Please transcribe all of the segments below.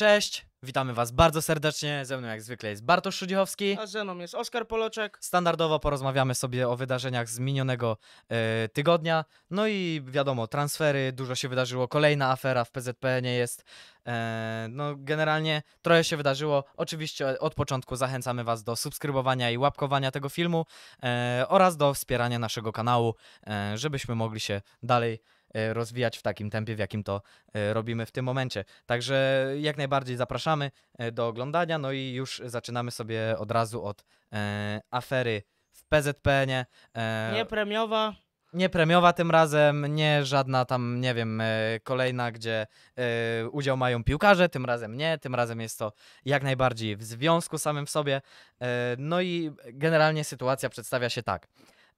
Cześć, witamy was bardzo serdecznie. Ze mną jak zwykle jest Bartosz Szudzichowski. A ze mną jest Oskar Poloczek. Standardowo porozmawiamy sobie o wydarzeniach z minionego e, tygodnia. No i wiadomo, transfery, dużo się wydarzyło. Kolejna afera w PZP nie jest. E, no generalnie trochę się wydarzyło. Oczywiście od początku zachęcamy was do subskrybowania i łapkowania tego filmu e, oraz do wspierania naszego kanału, e, żebyśmy mogli się dalej E, rozwijać w takim tempie, w jakim to e, robimy w tym momencie. Także jak najbardziej zapraszamy e, do oglądania, no i już zaczynamy sobie od razu od afery w PZPN-ie. Nie premiowa. Nie premiowa tym razem, nie żadna tam, nie wiem, kolejna, gdzie udział mają piłkarze, tym razem nie, tym razem jest to jak najbardziej w związku samym w sobie. No i generalnie sytuacja przedstawia się tak.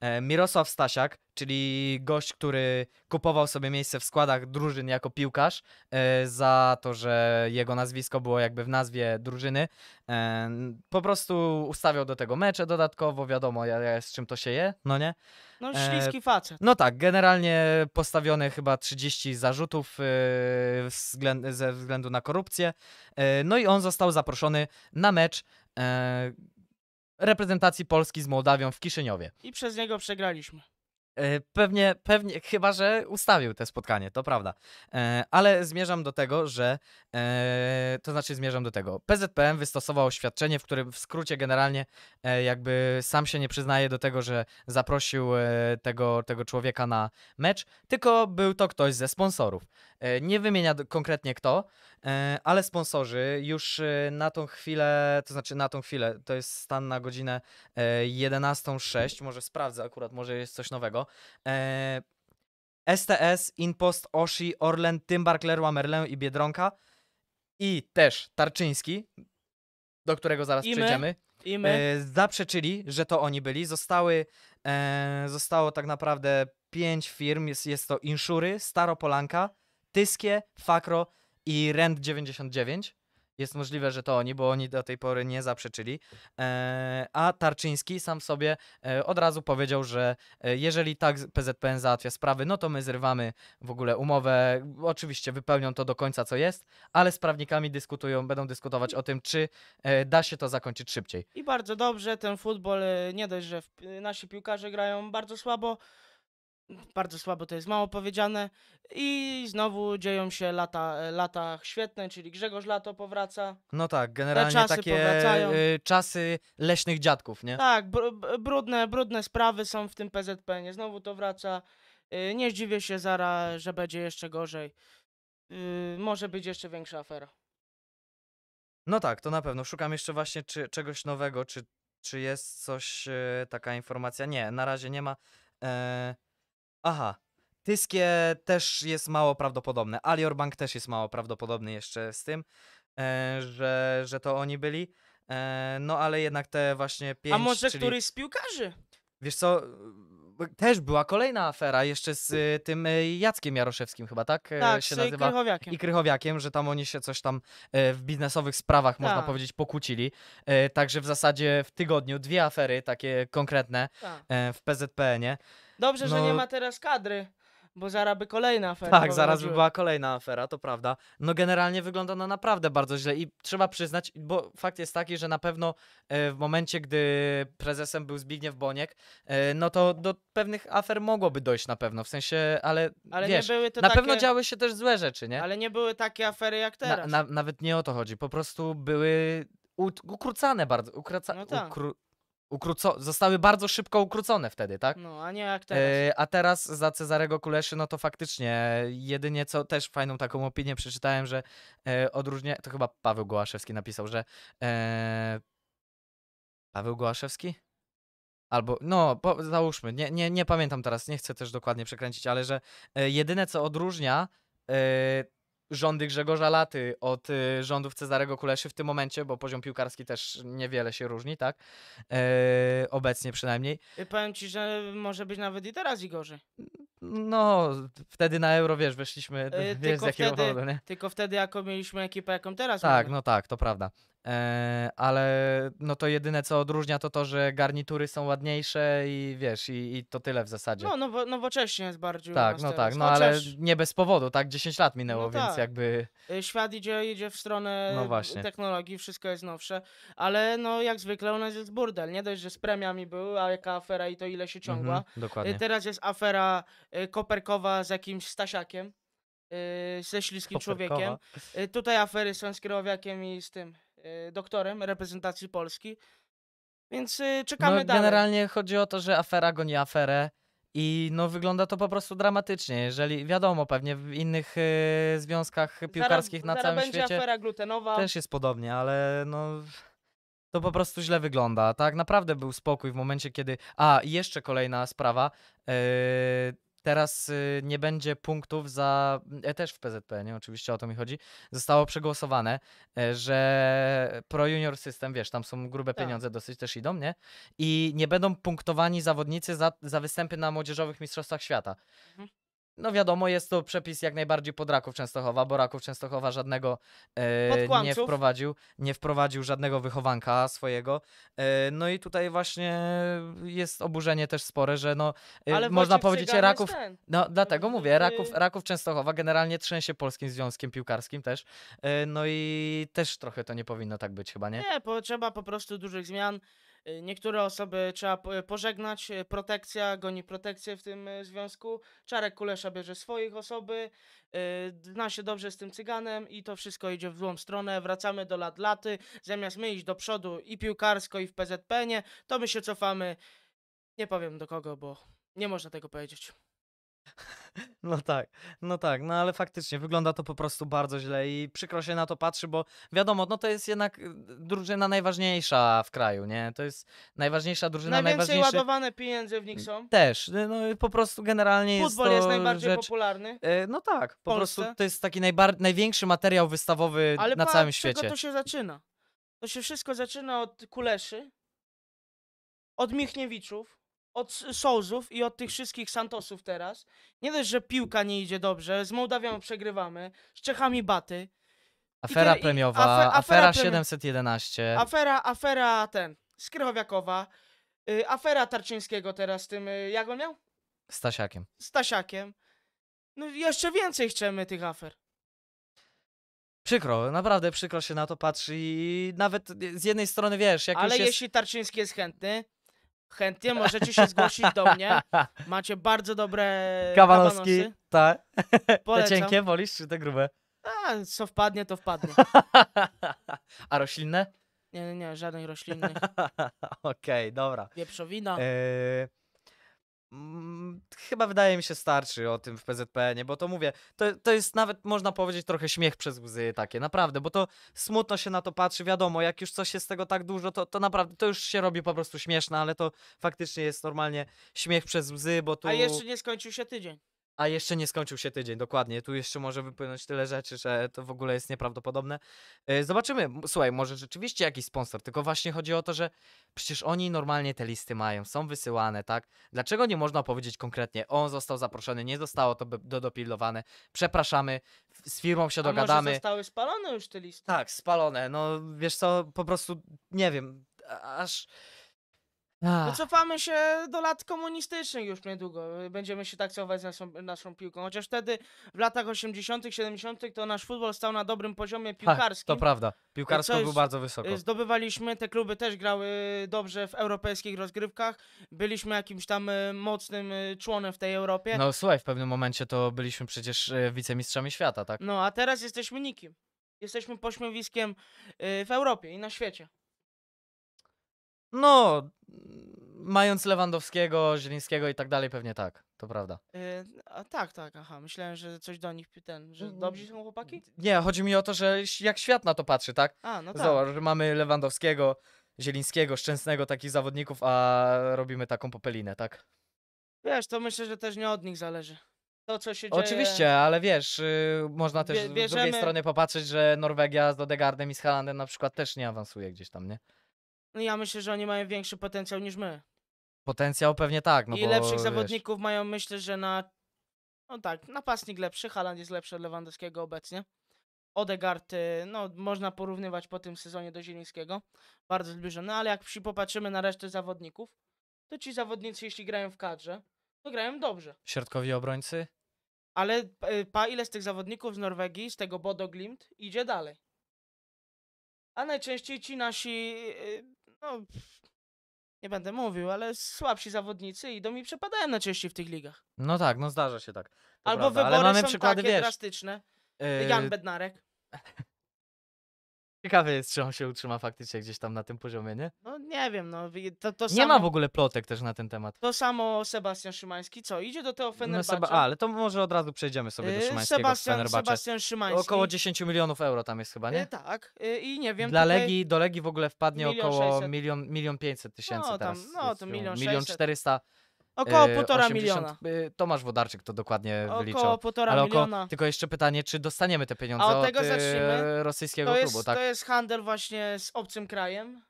E, Mirosław Stasiak, czyli gość, który kupował sobie miejsce w składach drużyn jako piłkarz e, za to, że jego nazwisko było jakby w nazwie drużyny. E, po prostu ustawiał do tego mecze dodatkowo, wiadomo z czym to się je, no nie? No śliski facet. No tak, generalnie postawione chyba 30 zarzutów ze względu na korupcję. No i on został zaproszony na mecz reprezentacji Polski z Mołdawią w Kiszyniowie. I przez niego przegraliśmy. E, pewnie, pewnie, chyba że ustawił te spotkanie, to prawda. E, ale zmierzam do tego, że. E, to znaczy, zmierzam do tego. PZPM wystosował oświadczenie, w którym w skrócie generalnie jakby sam się nie przyznaje do tego, że zaprosił tego, tego człowieka na mecz, tylko był to ktoś ze sponsorów. E, nie wymienia konkretnie kto, e, ale sponsorzy już e, na tą chwilę, to znaczy na tą chwilę, to jest stan na godzinę 11.06, może sprawdzę akurat, może jest coś nowego. STS, Inpost, Oshi, Orlen, Tymbark, Leroy Merlin i Biedronka i też Tarczyński, do którego zaraz I przejdziemy. I my. zaprzeczyli, że to oni byli. Zostały, e, zostało tak naprawdę pięć firm. Jest, jest to Inszury, Staropolanka, Tyskie, Fakro i Rent99. Jest możliwe, że to oni, bo oni do tej pory nie zaprzeczyli. E, a Tarczyński sam sobie e, od razu powiedział, że e, jeżeli tak PZPN załatwia sprawy, no to my zrywamy w ogóle umowę. Oczywiście wypełnią to do końca, co jest, ale z prawnikami dyskutują, będą dyskutować o tym, czy da się to zakończyć szybciej. I bardzo dobrze, ten futbol nie dość, że nasi piłkarze grają bardzo słabo bardzo słabo to jest mało powiedziane. I znowu dzieją się lata, lata świetne, czyli Grzegorz Lato powraca. No tak, generalnie czasy takie powracają. Y, czasy leśnych dziadków, nie? Tak, br- brudne, brudne sprawy są w tym PZP. Nie, znowu to wraca. Y, nie zdziwię się zara, że będzie jeszcze gorzej. Y, może być jeszcze większa afera. No tak, to na pewno. Szukam jeszcze właśnie czy, czegoś nowego, czy, czy jest coś, taka informacja. Nie, na razie nie ma. E, Aha. Tyskie też jest mało prawdopodobne. Alior Bank też jest mało prawdopodobny jeszcze z tym, e, że, że to oni byli. E, no ale jednak te właśnie pięć... A może czyli... któryś z piłkarzy? Wiesz co, też była kolejna afera jeszcze z y, tym y, Jackiem Jaroszewskim chyba, tak? E, tak, się nazywa. I Krychowiakiem. I Krychowiakiem, że tam oni się coś tam w biznesowych sprawach, Ta. można tak. powiedzieć, pokłócili. także w zasadzie w tygodniu dwie afery takie konkretne tak. w PZPN-ie. Dobrze, że nie no. ma teraz kadry, bo zaraz by kolejna afera. Tak, zaraz by była kolejna afera, to prawda. No generalnie wygląda na naprawdę bardzo źle i trzeba przyznać, bo fakt jest taki, że na pewno e, w momencie, gdy prezesem był Zbigniew Boniek, e, no to do pewnych afer mogłoby dojść na pewno, w sensie, ale, Ale wiesz, nie były to na takie, pewno działy się też złe rzeczy, nie? Ale nie były takie afery jak teraz. Na, na, nawet nie o to chodzi, po prostu były ukrócane bardzo, ukraca, No tak ukróco- zostały bardzo szybko ukrócone wtedy, tak? No, a nie jak teraz. E, a teraz za Cezarego Kuleszy, no to faktycznie jedynie co też fajną taką opinię przeczytałem, że e, odróżnia... To chyba Paweł Gołaszewski napisał, że... E, Paweł Gołaszewski? Albo, no, po, załóżmy, nie, nie, nie pamiętam teraz, nie chcę też dokładnie przekręcić, ale że e, jedyne co odróżnia e, rządy Grzegorza Laty od y, rządów Cezarego Kuleszy w tym momencie, bo poziom piłkarski też niewiele się różni, tak? E, obecnie przynajmniej. Y, powiem ci, że może być nawet i teraz i gorzej. No, wtedy na euro wiesz, weszliśmy e, wiesz, z jakiego wtedy, powodu, nie? Tylko wtedy, jaką mieliśmy ekipę, jaką teraz. Tak, mamy. no tak, to prawda. E, ale no to jedyne co odróżnia to to, że garnitury są ładniejsze i wiesz, i, i to tyle w zasadzie. No, nowo, nowocześnie jest bardziej. Tak, no teraz. tak, no ale nie bez powodu, tak? 10 lat minęło, no więc tak. jakby. Y, świat idzie, idzie w stronę no właśnie. technologii, wszystko jest nowsze, ale no jak zwykle u nas jest burdel. Nie dość, że z premiami był, a jaka afera i to ile się mhm, ciągła. Mhm, dokładnie. Teraz jest afera y, koperkowa z jakimś Stasiakiem, ze śliskim Koperkowa. człowiekiem. Tutaj afery są z Kierowiakiem i z tym Y, doktorem reprezentacji Polski. Więc y, no, czekamy no, dalej. Generalnie chodzi o to, że afera goni aferę. I no wygląda to po prostu dramatycznie, jeżeli wiadomo, pewnie w innych y, związkach piłkarskich zaraz, na zaraz całym świecie afera glutenowa. też jest podobnie, ale no to po prostu źle wygląda. Tak naprawdę był spokój w momencie, kiedy... A, jeszcze kolejna sprawa. Yy, Teraz y, nie będzie punktów za. też w PZP, nie? Oczywiście o to mi chodzi. Zostało przegłosowane, e, że Pro Junior System, wiesz, tam są grube tak. pieniądze, dosyć też idą, nie? I nie będą punktowani zawodnicy za, za występy na młodzieżowych mistrzostwach świata. Mhm. No wiadomo, jest to przepis jak najbardziej pod Raków Częstochowa, bo Raków Częstochowa żadnego e, nie wprowadził, nie wprowadził żadnego wychowanka swojego. E, no i tutaj właśnie jest oburzenie też spore, że no e, Ale można powiedzieć Raków, ten. no dlatego mm, mówię, Raków, Raków Częstochowa generalnie trzęsie Polskim Związkiem Piłkarskim też, e, no i też trochę to nie powinno tak być chyba, nie? Nie, potrzeba po prostu dużych zmian. Y, niektóre osoby trzeba y, pożegnać, y, protekcja goni protekcję w tym związku, Czarek Kulesza bierze swoich osoby, zna się dobrze z tym cyganem i to wszystko idzie w złą stronę, wracamy do lat laty, zamiast my iść do przodu i piłkarsko i w PZP nie, to my się cofamy, nie powiem do kogo, bo nie można tego powiedzieć. No tak, no tak, no ale faktycznie wygląda to po prostu bardzo źle i przykro się na to patrzy, bo wiadomo, no to jest jednak y, drużyna najważniejsza w kraju, nie? To jest najważniejsza drużyna, Najwięcej ładowane pieniądze w nich są. Też, y, no po prostu generalnie jest Futbol jest najbardziej rzecz... popularny. Y, no tak, po prostu to jest taki najbar... największy materiał wystawowy ale na całym świecie. Ale to się zaczyna? To się wszystko zaczyna od Kuleszy, od Michniewiczów, od Souzów i od tych wszystkich Santosów teraz. Nie dość, że piłka nie idzie dobrze, z Mołdawią przegrywamy, z Czechami baty. Afera te, premiowa, afer, afera, afera 711. Afera, afera ten, Skrychowiakowa, y, afera Tarczyńskiego teraz tym, y, jak on miał? Stasiakiem. Stasiakiem. No jeszcze więcej chcemy tych afer. Przykro, naprawdę przykro się na to patrzy i nawet z jednej strony wiesz, jak Ale jeśli jest... Tarczyński jest chętny, chętnie możecie się zgłosić do mnie. Macie bardzo dobre kawanowski. Tak. Te cienkie wolisz, czy te grube? A, co wpadnie, to wpadnie. A roślinne? Nie, nie, nie, żadnych roślinnych. Okej, okay, dobra. Wieprzowina. Yy... Mm, chyba wydaje mi się starczy o tym w pzpn bo to mówię, to, to jest nawet, można powiedzieć, trochę śmiech przez łzy takie, naprawdę, bo to smutno się na to patrzy, wiadomo, jak już coś jest tego tak dużo, to, to naprawdę, to już się robi po prostu śmieszne, ale to faktycznie jest normalnie śmiech przez łzy, bo tu... A jeszcze nie skończył się tydzień. A jeszcze nie skończył się tydzień, dokładnie. Tu jeszcze może wypłynąć tyle rzeczy, że to w ogóle jest nieprawdopodobne. E, zobaczymy. Słuchaj, może rzeczywiście jakiś sponsor, tylko właśnie chodzi o to, że przecież oni normalnie te listy mają, są wysyłane, tak? Dlaczego nie można powiedzieć konkretnie, on został zaproszony, nie zostało to do dopilnowane, przepraszamy, z firmą się A dogadamy. Może zostały spalone już te listy? Tak, spalone. No wiesz co, po prostu nie wiem, aż tak. Wycofamy się do lat komunistycznych już niedługo. Będziemy się takcować z naszą, naszą piłką. Chociaż wtedy w latach 80., 70. to nasz futbol stał na dobrym poziomie tak, piłkarskim. Ha, to prawda. Piłkarsko był bardzo wysoko. Y, zdobywaliśmy, te kluby też grały dobrze w europejskich rozgrywkach. Byliśmy jakimś tam y, mocnym y, członem w tej Europie. No słuchaj, w pewnym momencie to byliśmy przecież wicemistrzami świata, tak? No a teraz jesteśmy nikim. Jesteśmy pośmiewiskiem w Europie i na świecie. No, mając Lewandowskiego, Zielińskiego i tak dalej, pewnie tak. To prawda. Yy, a tak, tak, aha. Myślałem, że coś do nich ten, że mm, dobrzy są chłopaki? Nie, chodzi mi o to, że jak świat na to patrzy, tak? A, no tak. Zobacz, że mamy Lewandowskiego, Zielińskiego, Szczęsnego, takich zawodników, a robimy taką popelinę, tak? Wiesz, to myślę, że też nie od nich zależy. To, co się dzieje... Oczywiście, ale wiesz, yy, można też bierzemy... z drugiej strony popatrzeć, że Norwegia z Dodegardem i z Halandem na przykład też nie awansuje gdzieś tam, nie? No ja myślę, że oni mają większy potencjał niż my. Potencjał pewnie tak, no I bo, lepszych wiesz, zawodników mają, myślę, że na... No tak, napastnik lepszy, Haland jest lepszy od Lewandowskiego obecnie. Odegaard, y, no można porównywać po tym sezonie do Zielińskiego, bardzo zbliżony, ale jak popatrzymy na resztę zawodników, to ci zawodnicy, jeśli grają w kadrze, to grają dobrze. Środkowi obrońcy? Ale y, pa, ile z tych zawodników z Norwegii, z tego Bodo Glimt, idzie dalej? A najczęściej ci nasi y, no, nie będę mówił, ale słabsi zawodnicy idą i przepadają najczęściej w tych ligach. No tak, no zdarza się tak. To Albo prawda, wybory ale mamy są przykłady, takie wiesz, drastyczne. Yy... Jan Bednarek. Ciekawe jest, czy on się utrzyma faktycznie gdzieś tam na tym poziomie, nie? No nie wiem, no to, to Nie samo, ma w ogóle plotek też na ten temat. to samo Sebastian Szymański, co, idzie do tego No Seba- a, ale to może od razu przejdziemy sobie do y, Szymańskiego w Sebastian, Sebastian Szymański. Około 10 milionów euro tam jest chyba, y, nie? Tak, y, i nie wiem, Dla tutaj... Legii, do Legii w ogóle wpadnie milion około 600. milion, milion tysięcy No, tam- teraz. no, to milion 600. Około e, półtora miliona. E, Tomasz Wodarczyk to dokładnie około Około półtora miliona. tylko jeszcze pytanie, czy dostaniemy te pieniądze A od tego od e, rosyjskiego to jest, klubu, tak? To jest handel właśnie z obcym krajem,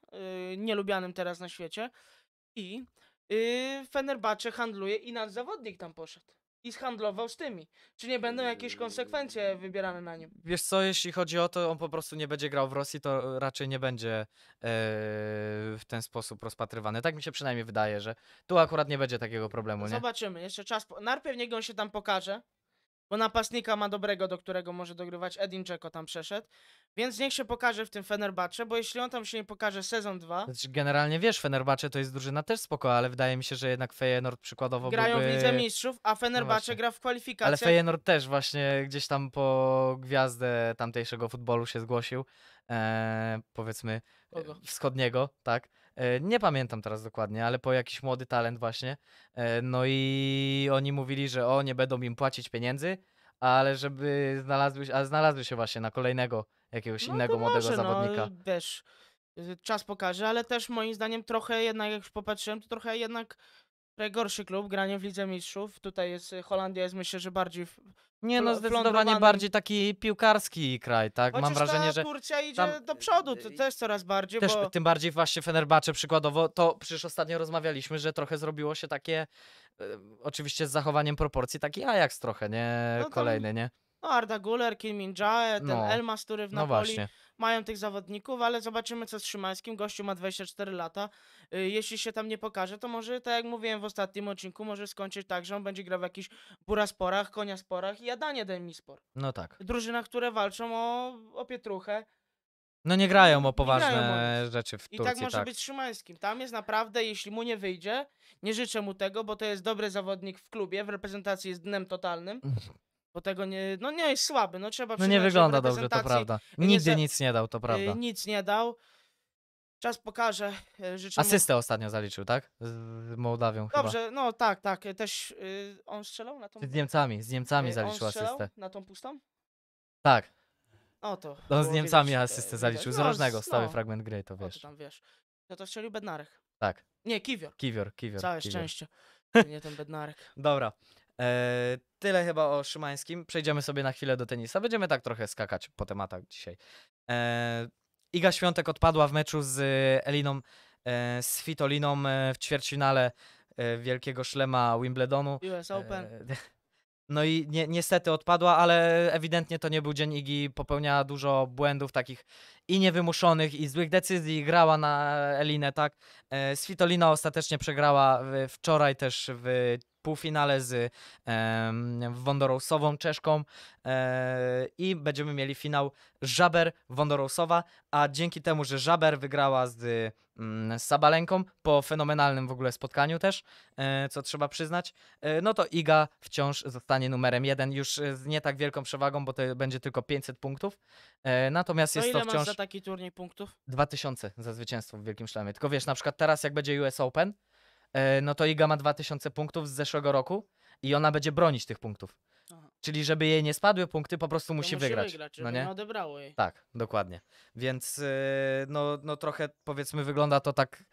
y, nielubianym teraz na świecie. I y, Fenerbahce handluje i nasz zawodnik tam poszedł i zhandlował z tymi. Czy nie będą jakieś konsekwencje wybierane na nim? Wiesz co, jeśli chodzi o to, on po prostu nie będzie grał w Rosji, to raczej nie będzie e, w ten sposób rozpatrywany. Tak mi się przynajmniej wydaje, że tu akurat nie będzie takiego problemu, nie? Zobaczymy, jeszcze czas. Po... Najpierw niech on się tam pokaże, bo napastnika ma dobrego, do którego może dogrywać. Edin Dzeko tam przeszedł. Więc niech się pokaże w tym Fenerbacze, bo jeśli on tam się nie pokaże sezon 2... Znaczy, generalnie wiesz, Fenerbacze to jest drużyna też spoko, ale wydaje mi się, że jednak Feyenoord przykładowo Grają byłby... w Lidze Mistrzów, a Fenerbacze no gra w kwalifikacjach. Ale Feyenoord też właśnie gdzieś tam po gwiazdę tamtejszego futbolu się zgłosił. E, powiedzmy Kogo? E, wschodniego, tak. E, nie pamiętam teraz dokładnie, ale po jakiś młody talent właśnie. E, no i oni mówili, że o, nie będą im płacić pieniędzy, ale żeby znalazły, a znalazły się właśnie na kolejnego jakiegoś no innego młodego może, no, zawodnika. No, wiesz, y, czas pokaże, ale też moim zdaniem trochę jednak, jak już popatrzyłem, to trochę jednak gorszy klub, granie w Lidze Mistrzów. Tutaj jest y, Holandia, jest myślę, że bardziej. W... Nie, no zdecydowanie bardziej taki piłkarski kraj, tak? Chociaż Mam wrażenie, że. Turcja idzie tam... do przodu, to y, też coraz bardziej. Też, bo... Tym bardziej właśnie Fenerbacze przykładowo, to przecież ostatnio rozmawialiśmy, że trochę zrobiło się takie, e, oczywiście z zachowaniem proporcji, taki Ajax trochę, nie? No tam... Kolejny, nie? no Arda Guler, Kilmin Jae, ten No. Elmas, który w No Napoli mają tych zawodników, ale zobaczymy co z Szymańskim. Gościu ma 24 lata. Y, jeśli się tam nie pokaże, to może, tak jak mówiłem w ostatnim odcinku, może skończyć tak, że on będzie grał w jakichś burasporach, koniasporach i jadanie Demispor. No tak. Drużynach, które walczą o, o pietruchę. No nie grają o poważne grają, rzeczy w I tak może tak. być Szymańskim. Tam jest naprawdę, jeśli mu nie wyjdzie, nie życzę mu tego, bo to jest dobry zawodnik w klubie, w reprezentacji jest dnem totalnym. bo tego nie, no nie jest słaby, no trzeba No nie wygląda dobrze, to prawda. Nigdy nic nie dał, to y, prawda. Nic nie dał. Czas pokaże. Y, życzę Asystę mu... ostatnio zaliczył, tak? Z Mołdawią Dobrze, chyba. no tak, tak. Y, też yy, on strzelał na tą... Z Niemcami, z Niemcami yy, zaliczył asystę. na tą pustą? Tak. oto no on No z Niemcami widać, asystę zaliczył, z no, rożnego, no, stały fragment gry, to wiesz. tam wiesz. No to strzelił Bednarek. Tak. Nie, Kiwior. Kiwior, Kiwior. Całe kiwior. szczęście. Nie ten Bednarek. Dobra. E, tyle chyba o Szymańskim. Przejdziemy sobie na chwilę do tenisa. Będziemy tak trochę skakać po tematach dzisiaj. E, Iga Świątek odpadła w meczu z e, Eliną, z Fitoliną w ćwierćfinale wielkiego szlema Wimbledonu. US Open. No i ni niestety odpadła, ale ewidentnie to nie był dzień Igi. Popełniała dużo błędów takich i niewymuszonych, i złych decyzji. Grała na Elinę, tak. Svitolina ostatecznie przegrała wczoraj też w półfinale z e, Wondorousową Czeszką i będziemy mieli finał Żaber Wondorousowa, a dzięki temu, że Żaber wygrała z mm, Sabalenką po fenomenalnym w ogóle spotkaniu też, e, co trzeba przyznać, e, no to Iga wciąż zostanie numerem jeden, już z nie tak wielką przewagą, bo to będzie tylko 500 punktów. E, natomiast jest ile to wciąż... za taki turniej punktów? 2000 za zwycięstwo w Wielkim Szlemie. Tylko wiesz, na przykład teraz jak będzie US Open, E, no to Iga ma 2000 punktów z zeszłego roku i ona będzie bronić tych punktów. Aha. Czyli żeby jej nie spadły punkty, po prostu to musi, musi wygrać. wygrać no nie odebrało jej. Tak, dokładnie. Więc e, no, no trochę powiedzmy wygląda to tak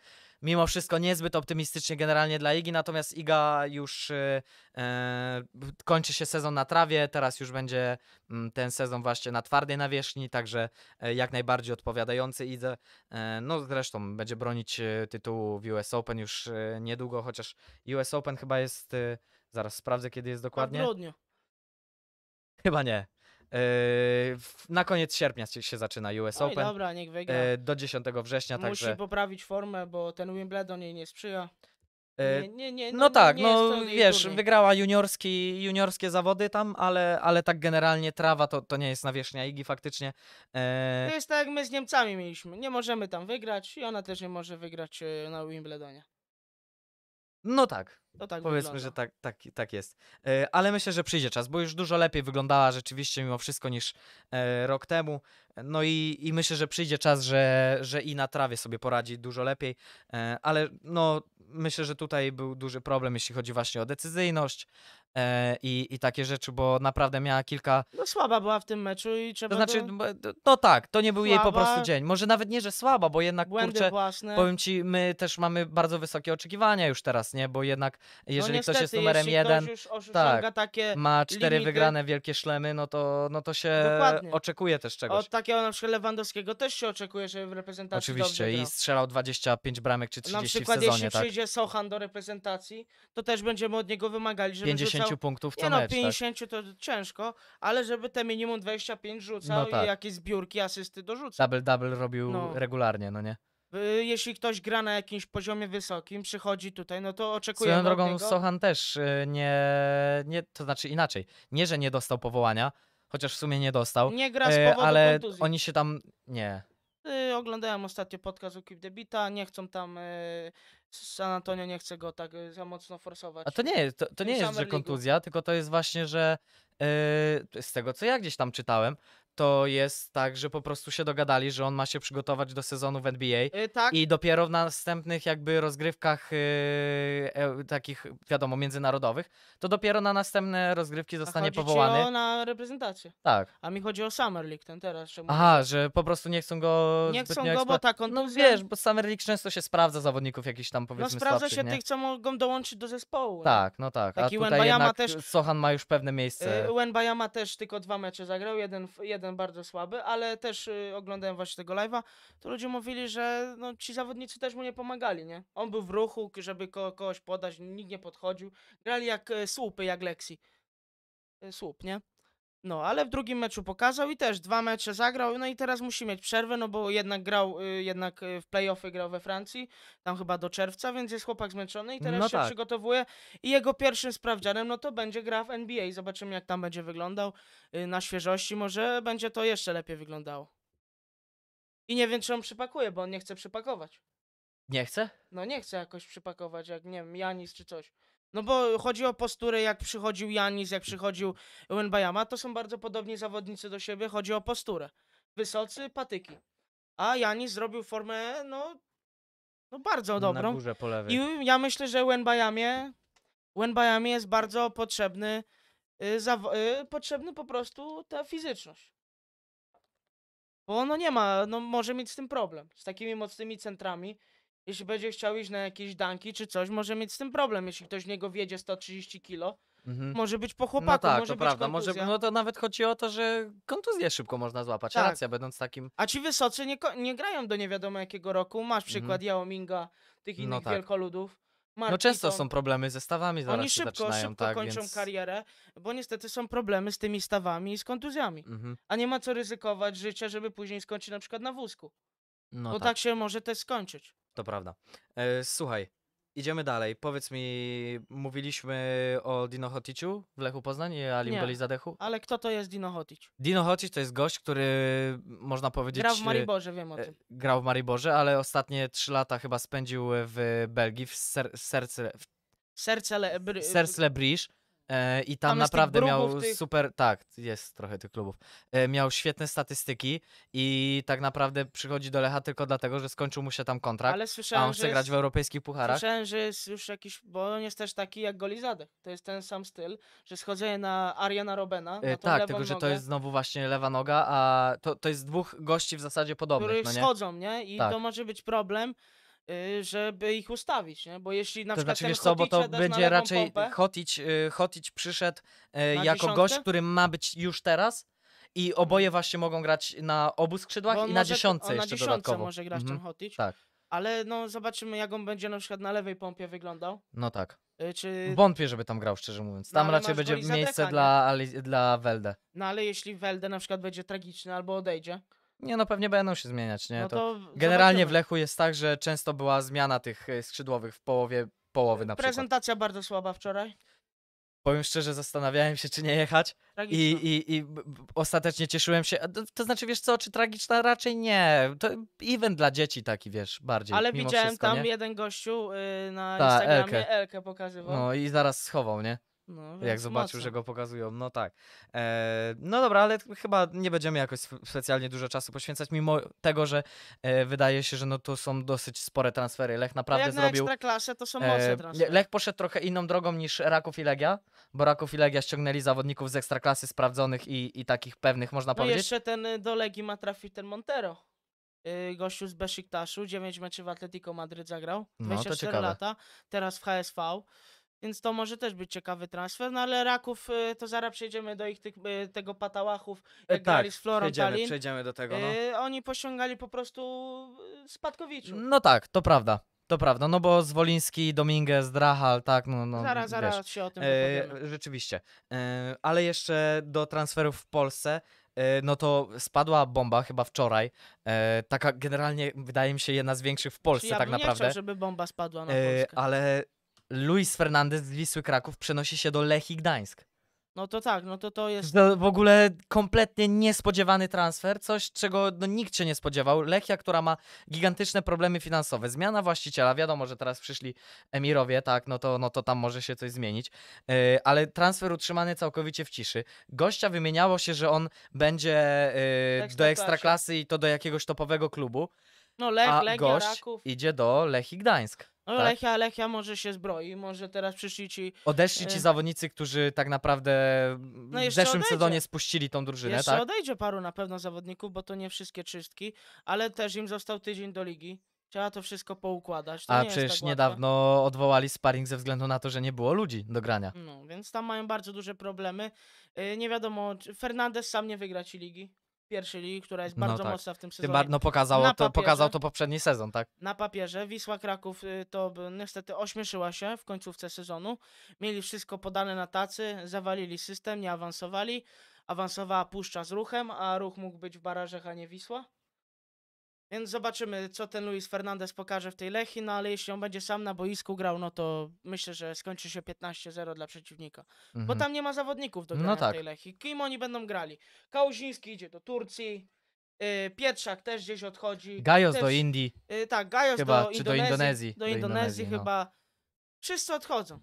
mimo wszystko niezbyt optymistycznie generalnie dla Igi, natomiast Iga już y, e, kończy się sezon na trawie, teraz już będzie mm, ten sezon właśnie na twardej nawierzchni, także e, jak najbardziej odpowiadający Idze. E, no zresztą będzie bronić e, tytułu w US Open już e, niedługo, chociaż US Open chyba jest, zaraz sprawdzę kiedy jest dokładnie. w grudniu. Chyba nie. Yy, na koniec sierpnia się, zaczyna US Oj, Open. dobra, niech wygra. Yy, do 10 września, Musi także... poprawić formę, bo ten Wimbledon jej nie sprzyja. Yy, nie, nie, nie, no tak, nie no wiesz, turniej. wygrała juniorski, juniorskie zawody tam, ale, ale tak generalnie trawa to, to nie jest nawierzchnia Igi faktycznie. E, To jest tak jak my z Niemcami mieliśmy. Nie możemy tam wygrać i ona też nie może wygrać na Wimbledonie. No tak. tak Powiedzmy, wygląda. że tak, tak, tak jest. E, ale myślę, że przyjdzie czas, bo już dużo lepiej wyglądała rzeczywiście mimo wszystko niż e, rok temu. No i, i myślę, że przyjdzie czas, że, że i na trawie sobie poradzi dużo lepiej. E, ale no, myślę, że tutaj był duży problem, jeśli chodzi właśnie o decyzyjność, E, i, i takie rzeczy, bo naprawdę miała kilka. No słaba była w tym meczu i trzeba. To znaczy, to, no tak, to nie był słaba. jej po prostu dzień. Może nawet nie, że słaba, bo jednak Błędy kurczę, własne. powiem ci, my też mamy bardzo wysokie oczekiwania już teraz, nie? Bo jednak no, jeżeli no niestety, ktoś jest numerem jeden, tak, ma cztery limity. wygrane wielkie szlemy, no to, no to się Dokładnie. oczekuje też czegoś. Od takiego na przykład Lewandowskiego też się oczekuje, że w reprezentacji. Oczywiście i strzelał 25 bramek czy 30 na przykład, w sezonie. Jeśli tak? przyjdzie Sochan do reprezentacji, to też będziemy od niego wymagali, żeby 50 punktów co nie no, mecz, no, 50 tak? to ciężko, ale żeby te minimum 25 rzucał no tak. i jakieś zbiórki, asysty dorzucał. Double-double robił no. regularnie, no nie? Y, jeśli ktoś gra na jakimś poziomie wysokim, przychodzi tutaj, no to oczekujemy Swoją drogą niego. Sohan też y, nie, nie, to znaczy inaczej, nie, że nie dostał powołania, chociaż w sumie nie dostał. Nie gra z y, powodu e, Ale kontuzji. oni się tam, nie, Y, oglądałem ostatnio podcast u Keep Debita, nie chcą tam y, San Antonio nie chce go tak y, za mocno forsować. A to nie jest, to, to nie jest, że kontuzja, tylko to jest właśnie, że z tego co ja gdzieś tam czytałem, to jest tak, że po prostu się dogadali, że on ma się przygotować do sezonu w NBA. Yy, tak. I dopiero w następnych jakby rozgrywkach yy, takich, wiadomo, międzynarodowych, to dopiero na następne rozgrywki zostanie A powołany. Ci o na reprezentację. Tak. A mi chodzi o Summer League ten teraz. Aha, że po prostu nie chcą go Nie chcą go, bo tak on... No wiesz, bo Summer League często się sprawdza zawodników jakiś tam powiedzmy No sprawdza się nie? tych, co mogą dołączyć do zespołu. Tak, no tak. Taki A tutaj Uenbayama jednak też... Sohan ma już pewne miejsce. Yy, Uenbayama też tylko dwa mecze zagrał, jeden, jeden bardzo słaby, ale też y, oglądałem właśnie tego live'a, to ludzie mówili, że no, ci zawodnicy też mu nie pomagali, nie? On był w ruchu, żeby ko kogoś podać, nikt nie podchodził. Grali jak y, słupy, jak Lexi. Y, słup, nie? No, ale w drugim meczu pokazał i też dwa mecze zagrał, no i teraz musi mieć przerwę, no bo jednak grał, y, jednak y, w playoffy grał we Francji, tam chyba do czerwca, więc jest chłopak zmęczony i teraz No się tak. przygotowuje i jego pierwszym sprawdzianem, no to będzie gra w NBA, zobaczymy jak tam będzie wyglądał y, na świeżości, może będzie to jeszcze lepiej wyglądało. I nie wiem, czy on przypakuje, bo on nie chce przypakować. Nie chce? No nie chce jakoś przypakować, jak nie wiem, Janis czy coś. No bo chodzi o posturę, jak przychodził Janis, jak przychodził Bayama, to są bardzo podobni zawodnicy do siebie, chodzi o posturę. Wysocy, patyki. A Janis zrobił formę, no, no bardzo dobrą. Na górze po lewej. I ja myślę, że Wenbayamie, Bayamie jest bardzo potrzebny, y, y, potrzebny po prostu ta fizyczność. Bo ono nie ma, no może mieć z tym problem, z takimi mocnymi centrami, jeśli będzie chciał iść na jakieś danki czy coś, może mieć z tym problem. Jeśli ktoś w niego wiedzie 130 kilo, Mhm. może być po no chłopaku, no tak, może to być prawda. Może, kontuzja. no to nawet chodzi o to, że kontuzję szybko można złapać. Tak. Racja, będąc takim. A ci wysocy nie, nie grają do nie wiadomo jakiego roku. Masz mhm. przykład Yao Minga, tych No innych tak. wielkoludów. No często są problemy ze stawami zaraz Oni się zaczynają, szybko tak, kończą więc... karierę, bo niestety są problemy z tymi stawami i z kontuzjami. Mhm. A nie ma co ryzykować życia, żeby później skończyć na przykład na wózku. No bo tak. tak. się może też skończyć. To prawda. E, słuchaj, idziemy dalej. Powiedz mi, mówiliśmy o Dino Hoticiu w Lechu Poznań i Alim Nie. Belizadechu? Ale kto to jest Dino Hotic? Dino Hocic to jest gość, który można powiedzieć... Gra w Mariborze, e, wiem o e, tym. grał w Mariborze, ale ostatnie trzy lata chyba spędził w Belgii, w ser, serce, w Serce, le, br, serce Le E, I tam, tam naprawdę miał tych... super, tak, jest trochę tych klubów. E, miał świetne statystyki i tak naprawdę przychodzi do Lecha tylko dlatego, że skończył mu się tam kontrakt, Ale słyszałem, a on chce grać w europejskich pucharach. Słyszałem, że jest już jakiś, bo on jest też taki jak Golizade. to jest ten sam styl, że schodzenie na Ariana Robena, na e, Tak, tylko że nogę, to jest znowu właśnie lewa noga, a to, to jest dwóch gości w zasadzie podobnych, których no schodzą, nie? I tak. to może być problem, Y, żeby ich ustawić, nie? bo jeśli na to przykład znaczy, wiesz co, bo to będzie raczej pompę, Hotić, y, przyszedł y, jako gość, który ma być już teraz i oboje mhm. właśnie mogą grać na obu skrzydłach i na dziesiątce jeszcze na dziesiątce dodatkowo. może grać mhm. ten Hotić, tak. ale no zobaczymy jak on będzie na przykład na lewej pompie wyglądał. No tak. Czy... Wątpię, żeby tam grał, szczerze mówiąc. No, tam no, raczej będzie miejsce dla, dla Welde. No ale jeśli Welde na przykład będzie tragiczny albo odejdzie, nie, no pewnie będą się zmieniać, nie? No to generalnie zobaczymy. w Lechu jest tak, że często była zmiana tych e, skrzydłowych w połowie połowy na przykład. Prezentacja bardzo słaba wczoraj. Powiem szczerze, zastanawiałem się, czy nie jechać. I, i, I ostatecznie cieszyłem się. To znaczy, wiesz co, czy tragiczna? Raczej nie. To event dla dzieci taki, wiesz, bardziej. Ale widziałem wszystko, tam nie? jeden gościu yy, na Ta, Instagramie Elkę. Elkę pokazywał. No i zaraz schował, nie? No, jak zobaczył, mocno. że go pokazują, no tak. E, no dobra, ale chyba nie będziemy jakoś specjalnie dużo czasu poświęcać, mimo tego, że e, wydaje się, że no tu są dosyć spore transfery. Lech no naprawdę jak zrobił. Na klasie, to są e, mocne transfery. Lech poszedł trochę inną drogą niż Raków i Legia, bo Raków i Legia ściągnęli zawodników z ekstraklasy sprawdzonych i, i takich pewnych, można no powiedzieć. jeszcze ten y, do Legii ma trafić ten Montero y, gościu z Besiktaszu, 9 meczy w Atletico Madryt zagrał, 24 no, lata, teraz w HSV. Więc to może też być ciekawy transfer, no ale Raków, y, to zaraz przejdziemy do ich tych, y, tego Patałachów, e, jak e, tak, z Florą przejdziemy, przejdziemy do tego, y, no. e, Oni posiągali po prostu spadkowiczów. No tak, to prawda. To prawda, no bo Zwoliński, Dominguez, Drahal, tak, no, no Zaraz, zaraz wiesz. się o tym e, Rzeczywiście. E, ale jeszcze do transferów w Polsce, e, no to spadła bomba chyba wczoraj, e, taka generalnie wydaje mi się jedna z większych w znaczy, Polsce ja tak naprawdę. Ja nie chciał, żeby bomba spadła na Polskę. ale Luis Fernandez z Wisły Kraków przenosi się do Lechii Gdańsk. No to tak, no to to jest... To w ogóle kompletnie niespodziewany transfer, coś czego no, nikt się nie spodziewał. Lechia, która ma gigantyczne problemy finansowe, zmiana właściciela, wiadomo, że teraz przyszli Emirowie, tak, no to, no to tam może się coś zmienić, yy, ale transfer utrzymany całkowicie w ciszy. Gościa wymieniało się, że on będzie yy, do Ekstraklasy i to do jakiegoś topowego klubu, no, Lech, a Lechia, gość Raków. idzie do Lechii Gdańsk. No tak? Lechia, Lechia może się zbroi, może teraz przyszli ci... Odeszli ci e, zawodnicy, którzy tak naprawdę no w zeszłym odejdzie. sezonie spuścili tą drużynę, jeszcze tak? odejdzie paru na pewno zawodników, bo to nie wszystkie czystki, ale też im został tydzień do ligi. Trzeba to wszystko poukładać. To A nie przecież tak niedawno odwołali sparring ze względu na to, że nie było ludzi do grania. No, więc tam mają bardzo duże problemy. Yy, nie wiadomo, Fernandez sam nie wygra ci ligi pierwszej ligi, która jest no bardzo no tak. mocna w tym sezonie. No pokazało papierze, to, pokazał to poprzedni sezon, tak? Na papierze Wisła Kraków y, to niestety ośmieszyła się w końcówce sezonu. Mieli wszystko podane na tacy, zawalili system, nie awansowali. Awansowała Puszcza z ruchem, a ruch mógł być w barażach, a nie Wisła. Więc zobaczymy, co ten Luis Fernandez pokaże w tej Lechi, no ale jeśli on będzie sam na boisku grał, no to myślę, że skończy się 15-0 dla przeciwnika. Mhm. Bo tam nie ma zawodników do no grania no tak. w tej Lechi. Kim oni będą grali? Kałuziński idzie do Turcji, yy, Pietrzak też gdzieś odchodzi. Gajos też, do Indii. Yy, tak, Gajos chyba, do, Indonezji, do Indonezji. Do Indonezji, do Indonezji no. chyba. No. Wszyscy odchodzą.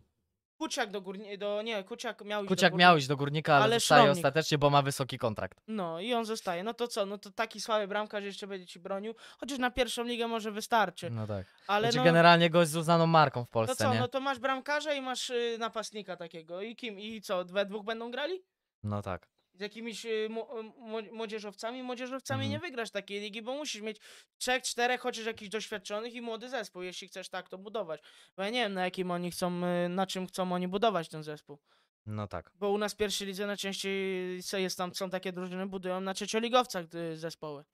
Kuciak do górnika, do, nie, Kuciak miał iść Kuciak do miał iść do górnika, ale, ale zostaje Szromnik. ostatecznie, bo ma wysoki kontrakt. No i on zostaje. No to co? No to taki słaby bramkarz jeszcze będzie ci bronił. Chociaż na pierwszą ligę może wystarczy. No tak. Ale znaczy, no, generalnie gość z uznaną marką w Polsce. To no co? Nie? No to masz bramkarza i masz y, napastnika takiego. I kim? I co? We dwóch będą grali? No tak z jakimiś y, y, młodzieżowcami, młodzieżowcami mhm. nie wygrasz takiej ligi, bo musisz mieć trzech, czterech chociaż jakichś doświadczonych i młody zespół, jeśli chcesz tak to budować. Bo ja nie wiem, na jakim oni chcą, y, na czym chcą oni budować ten zespół. No tak. Bo u nas w pierwszej lidze najczęściej jest tam, są takie drużyny, budują na trzecioligowcach zespoły.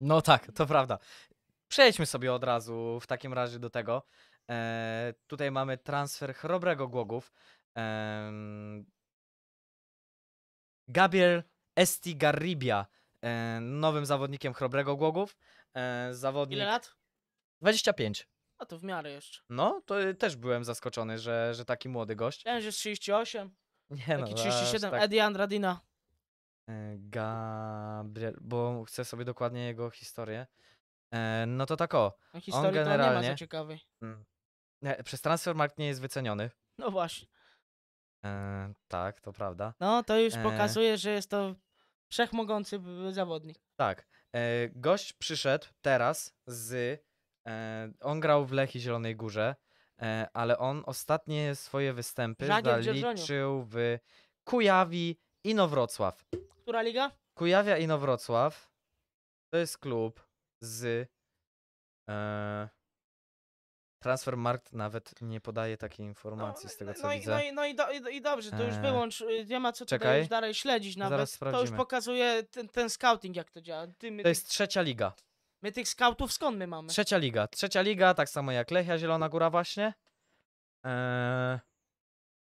No tak, to prawda. Przejdźmy sobie od razu w takim razie do tego. Eee, tutaj mamy transfer Chrobrego Głogów. Eee, Gabriel Estigarribia, e, nowym zawodnikiem Chrobrego Głogów. E, zawodnik... Ile lat? 25. A to w miarę jeszcze. No, to też byłem zaskoczony, że, że taki młody gość. Wiem, że jest 38, Nie no, taki aż 37. tak. Eddie Andradina. E, Gabriel, bo chcę sobie dokładnie jego historię. E, no to tak o. Na no historii to nie ma generalnie- za ciekawej. Mm. Nie, Przez Transfermarkt nie jest wyceniony. No właśnie. E, tak, to prawda. No, to już e, pokazuje, że jest to wszechmogący e, zawodnik. Tak. E, gość przyszedł teraz z. E, on grał w Lechi Zielonej Górze, ale on ostatnie swoje występy Żagiel zaliczył w Kujawi i Nowrocław. Która liga? Kujawia i Nowrocław to jest klub z. E, Transfermarkt nawet nie podaje takiej informacji no, z tego, no co no, widzę. No, i, no i, do, i, i dobrze, to już eee. wyłącz, y, nie ma co Czekaj. już dalej śledzić nawet. To już pokazuje ten, ten scouting, jak to działa. Ty, to jest trzecia liga. My tych scoutów skąd my mamy? Trzecia liga. Trzecia liga, tak samo jak Lechia Zielona Góra właśnie. Eee...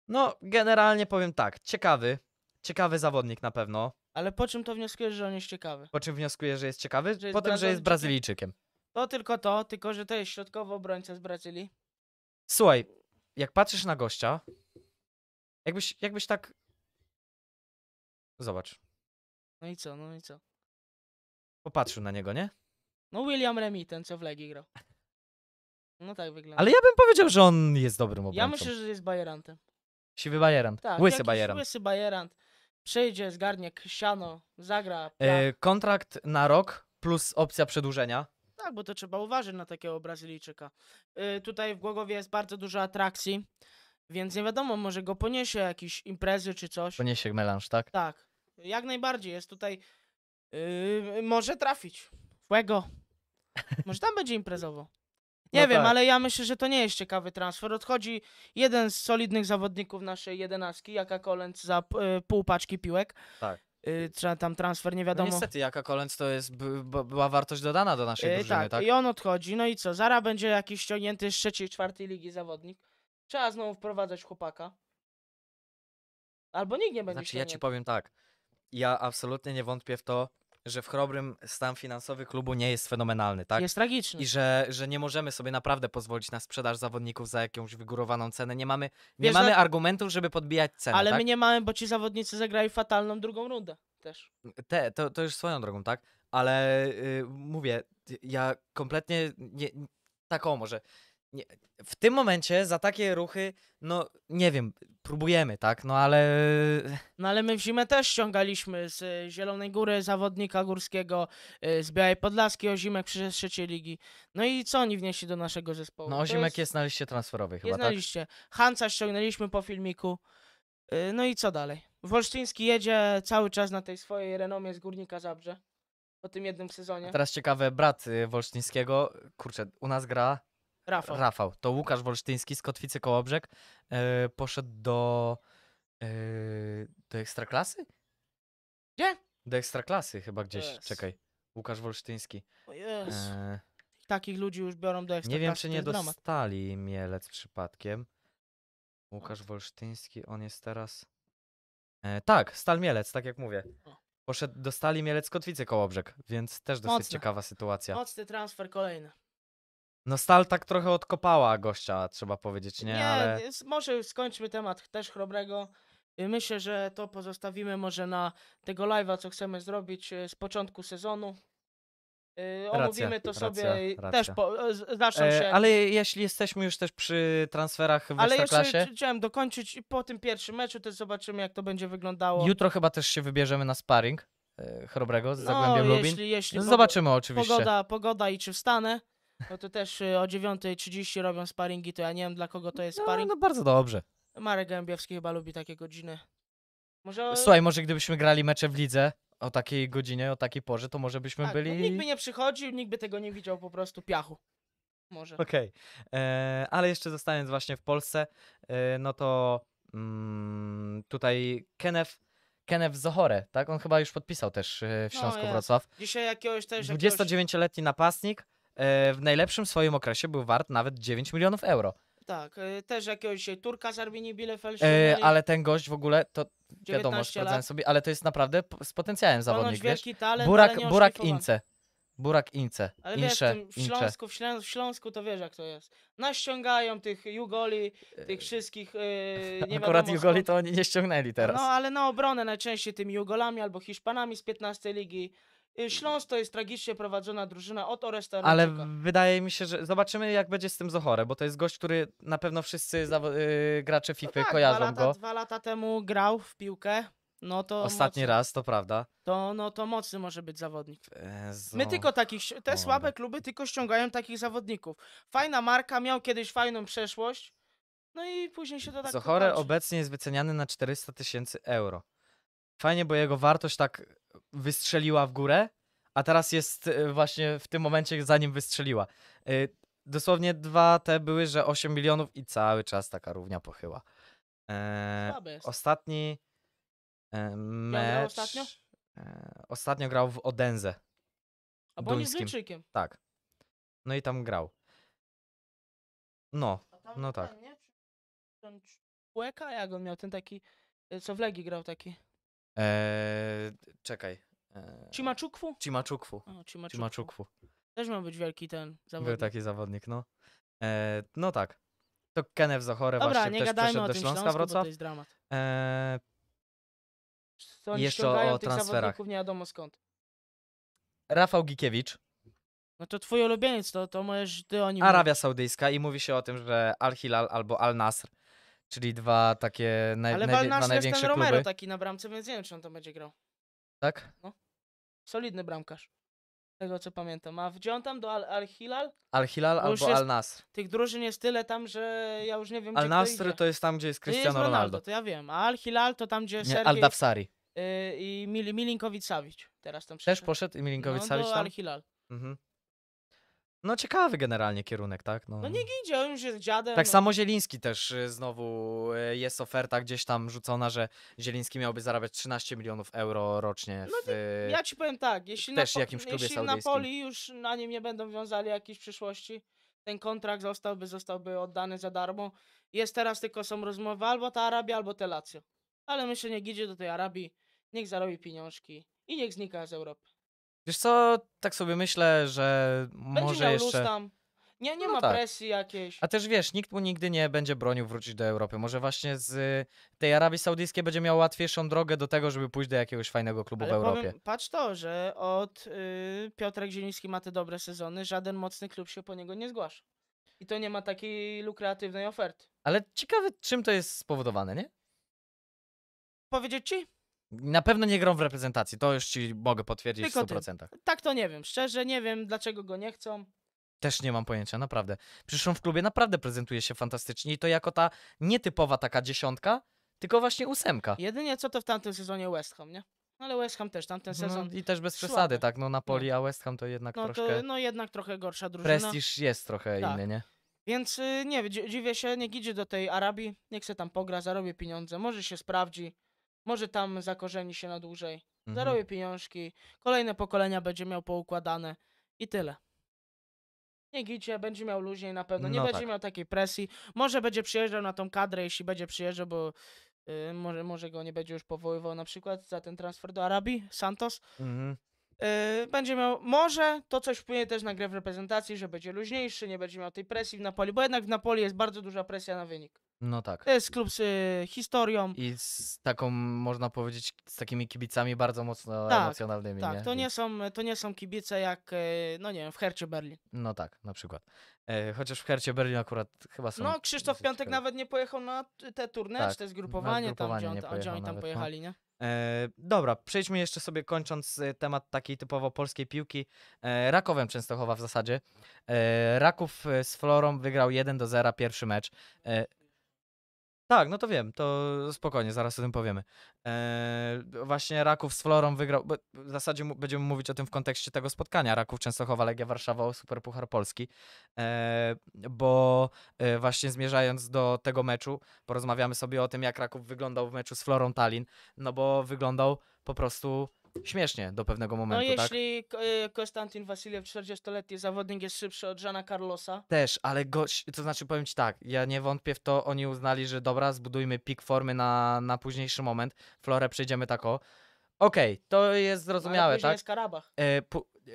No, generalnie powiem tak, ciekawy, ciekawy zawodnik na pewno. Ale po czym to wnioskujesz, że on jest ciekawy? Po czym wnioskuję, że jest ciekawy? Że jest po tym, że jest Brazylijczykiem. To tylko to, tylko że to jest środkowy obrońca z Brazylii. Słuchaj, jak patrzysz na gościa, jakbyś, jakbyś tak. Zobacz. No i co, no i co? Popatrzył na niego, nie? No William Remy, ten co w Legii grał. No tak wygląda. Ale ja bym powiedział, że on jest dobrym obrońcą. Ja myślę, że jest Bajerantem. Siwy Bajerant. Tak, łysy Bajerant. Łysy Bajerant. Przejdzie, zgarnie siano, zagra. Yy, kontrakt na rok plus opcja przedłużenia tak, bo to trzeba uważać na takiego Brazylijczyka. Yy, tutaj w Głogowie jest bardzo dużo atrakcji, więc nie wiadomo, może go poniesie jakieś imprezy czy coś. Poniesie melanż, tak? Tak, jak najbardziej jest tutaj. Yy, może trafić. Fuego. Może tam będzie imprezowo. Nie no wiem, tak. ale ja myślę, że to nie jest ciekawy transfer. Odchodzi jeden z solidnych zawodników naszej jedenastki, jaka Kolęc za y, pół paczki piłek. Tak. Y, trzeba tam transfer, nie no wiadomo. No niestety, jaka Collins to jest, była wartość dodana do naszej y, drużyny, tak, tak? i on odchodzi, no i co, Zara będzie jakiś ściągnięty z trzeciej, czwartej ligi zawodnik. Trzeba znowu wprowadzać chłopaka. Albo nikt nie będzie Znaczy, ja ci powiem tak, ja absolutnie nie wątpię w to, że w Chrobrym stan finansowy klubu nie jest fenomenalny, tak? Jest tragiczny. I że, że nie możemy sobie naprawdę pozwolić na sprzedaż zawodników za jakąś wygórowaną cenę. Nie mamy, nie Wiesz, mamy no- argumentów, żeby podbijać cenę. Ale tak? my nie mamy, bo ci zawodnicy zagrali fatalną drugą rundę też. Te, to, to już swoją drogą, tak? Ale yy, mówię, ja kompletnie nie, taką może nie, w tym momencie za takie ruchy, no nie wiem, próbujemy, tak? No ale. No ale my w zimę też ściągaliśmy z e, Zielonej Góry zawodnika górskiego, e, z Białej o zimek przez trzeciej ligi. No i co oni wnieśli do naszego zespołu? No o jest... jest na liście transferowej chyba, tak? jest tak? na liście. Hanca ściągnęliśmy po filmiku. E, no i co dalej? Wolsztyński jedzie cały czas na tej swojej renomie z Górnika Zabrze. Po tym jednym sezonie. A teraz ciekawe, brat y, Wolsztyńskiego, kurczę, u nas gra Rafał. Rafał. To Łukasz Wolsztyński z Kotwicy Kołobrzeg e, poszedł do yy, do Ekstraklasy? Gdzie? Do Ekstraklasy chyba gdzieś. Yes. Czekaj. Łukasz Wolsztyński. yes. E, Takich ludzi już biorą do Ekstraklasy. Nie wiem, czy nie dostali Mielec przypadkiem. Łukasz Wolsztyński, on jest teraz... E, tak, Stal Mielec, tak jak mówię. Poszedł, dostali Mielec Kotwicy Kołobrzeg, więc też dosyć Mocne. ciekawa sytuacja. Mocny transfer kolejny. No Stal tak trochę odkopała gościa, trzeba powiedzieć, nie? Nie, Ale... może skończmy temat też chrobrego. Y, myślę, że to pozostawimy może na tego live'a, co chcemy zrobić y, z początku sezonu. Yy, omówimy racja, to sobie racja, też racja. po, e, e, się. ale jeśli jesteśmy już też przy transferach w Ale jeszcze chciałem dokończyć po tym pierwszym meczu, też zobaczymy jak to będzie wyglądało. Jutro chyba też się wybierzemy na sparring e, Chrobrego z no, Zagłębiem jeśli, Lubin. Jeśli, no, Zobaczymy oczywiście. Pogoda, pogoda i czy wstanę. No to też y, o 9.30 robią sparingi, to ja nie wiem dla kogo to jest no, sparing. No bardzo dobrze. Marek Gębiewski chyba lubi takie godziny. Może... Słuchaj, może gdybyśmy grali mecze w lidze o takiej godzinie, o takiej porze, to może byśmy tak, no, byli... No, nikt by nie przychodził, nikt by tego nie widział, po prostu piachu. Może. Okej, okay. E, ale jeszcze zostając właśnie w Polsce, e, no to mm, tutaj Kenneth Kenef Zohore, tak? On chyba już podpisał też e, w no, Śląsku no, Wrocław. Dzisiaj jakiegoś też. 29-letni napastnik, E, w najlepszym swoim okresie był wart nawet 9 milionów euro. Tak, e, też jakiegoś e, Turka z Arminii Bielefeld. E, no ale ten gość w ogóle, to wiadomo, sprawdzałem sobie, ale to jest naprawdę z potencjałem zawodnik, wiesz? Talent, Burak, Burak Ince. Burak Ince. Ale Insze, wiesz, w, tym, w, Śląsku, w, Śląsku, w Śląsku to wiesz jak to jest. Naściągają tych Jugoli, tych wszystkich yy, nie Akurat Jugoli to oni nie ściągnęli teraz. No ale na obronę najczęściej tymi Jugolami albo Hiszpanami z 15 ligi. Y, Śląsk to jest tragicznie prowadzona drużyna od Oresta Ale wydaje mi się, że zobaczymy jak będzie z tym Zochore, bo to jest gość, który na pewno wszyscy zawo- y, gracze no FIFA y tak, kojarzą dwa lata, go. Dwa lata temu grał w piłkę. No to Ostatni mocny, raz, to prawda. To, no, to mocny może być zawodnik. My tylko takich, te słabe kluby tylko ściągają takich zawodników. Fajna marka, miał kiedyś fajną przeszłość, no i później się to tak Zochore obecnie jest wyceniany na 400 tysięcy euro. Fajnie, bo jego wartość tak wystrzeliła w górę, a teraz jest e, właśnie w tym momencie, zanim wystrzeliła. E, dosłownie dwa te były, że 8 milionów i cały czas taka równia pochyła. E, ostatni e, mecz... ostatnio? E, ostatnio grał w Odenze. A bo Tak. No i tam grał. No, tam no tak. Ten, nie? Ten jak on miał, ten taki, co w Legii grał taki. Eee, czekaj. Eee, Cimaczukwu? Chimaczukwu. O, Też miał być wielki ten zawodnik. Był taki zawodnik, no. Eee, no tak. To Kenneth Zachore Dobra, właśnie nie też o do Śląska Śląsku, bo to jest dramat. Eee, Co oni jeszcze o tych transferach. nie wiadomo skąd. Rafał Gikiewicz, No to twój ulubieniec, to, to możesz ty o nim Arabia Saudyjska i mówi się o tym, że Al-Hilal albo Al-Nasr Czyli dwa takie naj, Ale naj, dwa największe Romero taki na bramce, więc nie wiem, czy on to będzie grał. Tak? No. Solidny bramkarz. Tego co pamiętam. A wziął tam do Al-Hilal? Al hilal al hilal albo Al-Nas. Tych drużyn jest tyle tam, że ja już nie wiem, Al-Nasr to jest tam, gdzie jest Cristiano Ronaldo. Ronaldo. To ja wiem. A Al-Hilal to tam, gdzie jest Al-Dafsari. Y, I Mil Milinkowicz-Savic. Teraz tam przyszedł. Też poszedł i Milinkowicz-Savic no, tam? Al-Hilal. Mhm. No ciekawy generalnie kierunek, tak? No, No niech idzie, on już jest dziadem. Tak no. samo Zieliński też y, znowu y, jest oferta gdzieś tam rzucona, że Zieliński miałby zarabiać 13 milionów euro rocznie no, w, y, Ja ci powiem tak, jeśli, też na, jakimś klubie jeśli na Napoli już na nim nie będą wiązali jakiejś przyszłości, ten kontrakt zostałby, zostałby oddany za darmo. Jest teraz tylko są rozmowy albo ta Arabia, albo te Lazio. Ale myślę, nie idzie do tej Arabii, niech zarobi pieniążki i niech znika z Europy. Wiesz co, tak sobie myślę, że Będzie może miał luz jeszcze... tam. Nie, nie No ma tak. presji jakiejś. A też wiesz, nikt mu nigdy nie będzie bronił wrócić do Europy. Może właśnie z y, tej Arabii Saudyjskiej będzie miał łatwiejszą drogę do tego, żeby pójść do jakiegoś fajnego klubu w Europie. powiem, patrz to, że od y, Piotrek Zieliński ma te dobre sezony, żaden mocny klub się po niego nie zgłasza. I to nie ma takiej lukratywnej oferty. Ale ciekawe, czym to jest spowodowane, nie? Powiedzieć ci? Na pewno nie grą w reprezentacji, to już ci mogę potwierdzić Tylko w 100%. Tak to nie wiem, szczerze nie wiem, dlaczego go nie chcą. Też nie mam pojęcia, naprawdę. Przecież w klubie naprawdę prezentuje się fantastycznie i to jako ta nietypowa taka dziesiątka, tylko właśnie ósemka. Jedynie co to w tamtym sezonie West Ham, nie? No, ale West Ham też tamten no sezon. No, I też bez przesady, słaby. tak. No Napoli, no. a West Ham to jednak no, troszkę. To, no jednak trochę gorsza drużyna. Prestiż jest trochę tak. inny, nie? Więc y, nie dziwię się, nie idzie do tej Arabii, niech chce tam pogra, zarobię pieniądze, może się sprawdzi. Może tam zakorzeni się na dłużej. Mhm. Zarobię pieniążki. Kolejne pokolenia będzie miał poukładane. I tyle. Nie gicie, będzie miał luźniej na pewno. Nie no będzie tak. miał takiej presji. Może będzie przyjeżdżał na tą kadrę, jeśli będzie przyjeżdżał, bo yy, może, może go nie będzie już powoływał na przykład za ten transfer do Arabii, Santos. Mhm. Yy, będzie miał, może to coś wpłynie też na grę w reprezentacji, że będzie luźniejszy, nie będzie miał tej presji w Napoli, bo jednak w Napoli jest bardzo duża presja na wynik. No tak. To jest klub z y, historią. I z taką, można powiedzieć, z takimi kibicami bardzo mocno Tak, emocjonalnymi. tak, nie? to nie, są, to nie są kibice jak, e, no nie wiem, w Hercie Berlin. No tak, na przykład. E, chociaż w Hercie Berlin akurat chyba są. No, Krzysztof Piątek ciekawe. nawet nie pojechał na te turne, Tak, czy to jest grupowanie tam, gdzie, on, gdzie oni tam nawet, no. pojechali, nie? E, dobra, przejdźmy jeszcze sobie kończąc e, temat takiej typowo polskiej piłki. E, Rakowem Częstochowa w zasadzie. E, Raków z Florą wygrał 1 do 0 pierwszy mecz. E, tak, no to wiem, to spokojnie, zaraz o tym powiemy. Eee, właśnie Raków z Florą wygrał, w zasadzie będziemy mówić o tym w kontekście tego spotkania Raków Częstochowa, Legia Warszawa o Superpuchar Polski, eee, bo e, właśnie zmierzając do tego meczu, porozmawiamy sobie o tym, jak Raków wyglądał w meczu z Florą Tallin, no bo wyglądał po prostu śmiesznie do pewnego no, momentu, no, jeśli K- y, Konstantin Wasiliew, 40-letni zawodnik, jest szybszy od Żana Carlosa. Też, ale gość, to znaczy powiem ci tak, ja nie wątpię w to, oni uznali, że dobra, zbudujmy pik formy na, na późniejszy moment, Florę przejdziemy tak o. Okej, to jest no, zrozumiałe, ale tak? jest Karabach. E, pu- e,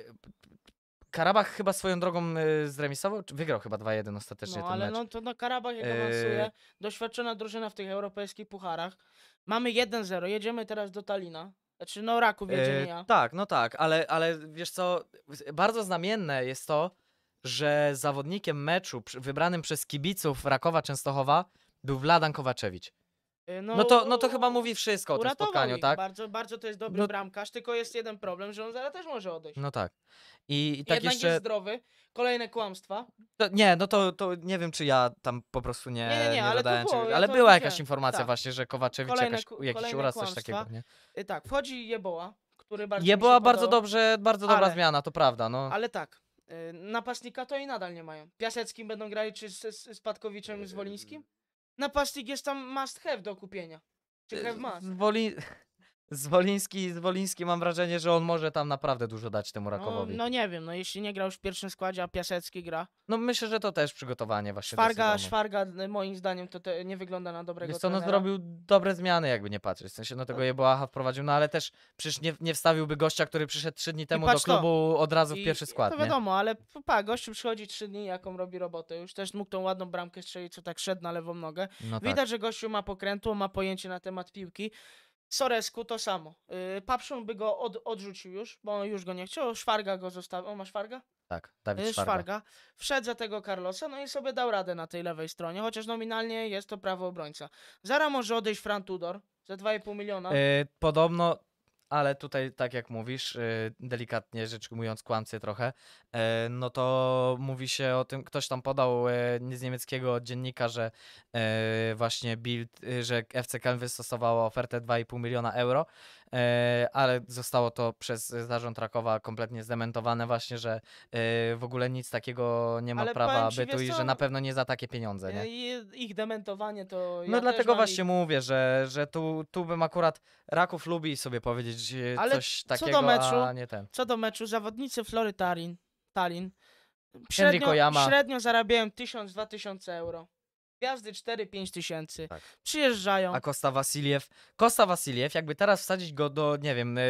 Karabach chyba swoją drogą y, zremisował, czy wygrał chyba 2-1 ostatecznie No, ten ale mecz. no to no, Karabach jak Eee. doświadczona drużyna w tych europejskich pucharach. Mamy 1-0, jedziemy teraz do Talina. Znaczy, no raku jedzenia E, tak, no tak, ale, ale wiesz co, bardzo znamienne jest to, że zawodnikiem meczu wybranym przez kibiców Rakowa Częstochowa był Wladan Kowaczewicz. Y, no, No to, no to chyba mówi wszystko o tym spotkaniu, tak? Bardzo, bardzo to jest dobry No- bramkarz, tylko jest jeden problem, że on zaraz też może odejść. No tak. I, i tak Jednak jeszcze. jest zdrowy. Kolejne kłamstwa. To, nie, no to, to nie wiem, czy ja tam po prostu nie. Nie, nie, nie, ale było, ale to była jakaś informacja Tak. właśnie, że Kowaczewicz Kolejne jakaś, jakiś kolejne uraz, coś takiego. Nie? i y, Tak, wchodzi Jeboła, który bardzo bardzo dobrze, bardzo dobra Ale- zmiana, to prawda. No. Ale tak, y, napastnika to i nadal nie mają. Piaseckim będą grali, czy z, z z Patkowiczem, z Wolińskim? Napastnik jest tam must have do kupienia. Czy y, have must? Woli... Zwoliński, Zwoliński mam wrażenie, że on może tam naprawdę dużo dać temu No, Rakowowi. No, no nie wiem, no jeśli nie grał już w pierwszym składzie, a Piasecki gra. No myślę, że to też przygotowanie właśnie Szwarga, do Szwarga y, moim zdaniem to te, nie wygląda na dobrego Wiesz co, no zrobił dobre zmiany, jakby nie patrzeć. W sensie, no tego tak. Jeboacha wprowadził, no ale też przecież nie, nie wstawiłby gościa, który przyszedł trzy dni temu do to. klubu od razu w I- pierwszy skład, To nie? wiadomo, ale pa, gościu przychodzi trzy dni, jaką robi robotę. Już też mógł tą ładną bramkę strzelić, co tak szedł na lewą nogę. No tak. Widać, że gościu ma pokrętło, ma pojęcie na temat piłki. Soresku to samo. Yy, Papszun by go od, odrzucił już, bo on już go nie chciał. Szwarga go zostawił. ma szwarga? Tak, Dawid y, Szwarga. Szwarga. Wszedł za tego Carlosa, no i sobie dał radę na tej lewej stronie, chociaż nominalnie jest to prawo obrońca. Zara może odejść Fran Tudor za 2,5 miliona. Yy, podobno ale tutaj, tak jak mówisz, y, delikatnie rzecz ujmując, kłamcy trochę, e, no to mówi się o tym, ktoś tam podał e, z niemieckiego dziennika, że e, właśnie Bild, y, że FC Köln wystosowało ofertę 2,5 miliona euro E, ale zostało to przez zarząd Rakowa kompletnie zdementowane właśnie, że e, w ogóle nic takiego nie ma ale prawa bytu co, i że na pewno nie za takie pieniądze. E, nie? Ich dementowanie to... No ja dlatego właśnie ich... mówię, że, że tu, tu bym akurat Raków lubi sobie powiedzieć ale coś takiego, do meczu, a nie ten. Co do meczu, zawodnicy Flory Tallinn, Tallinn średnio, średnio zarabiałem 1000-2000 euro. Gwiazdy 4-5 tysięcy. Tak. Przyjeżdżają. A Kosta Wasiliew. Kosta Wasiliew, jakby teraz wsadzić go do, nie wiem, yy,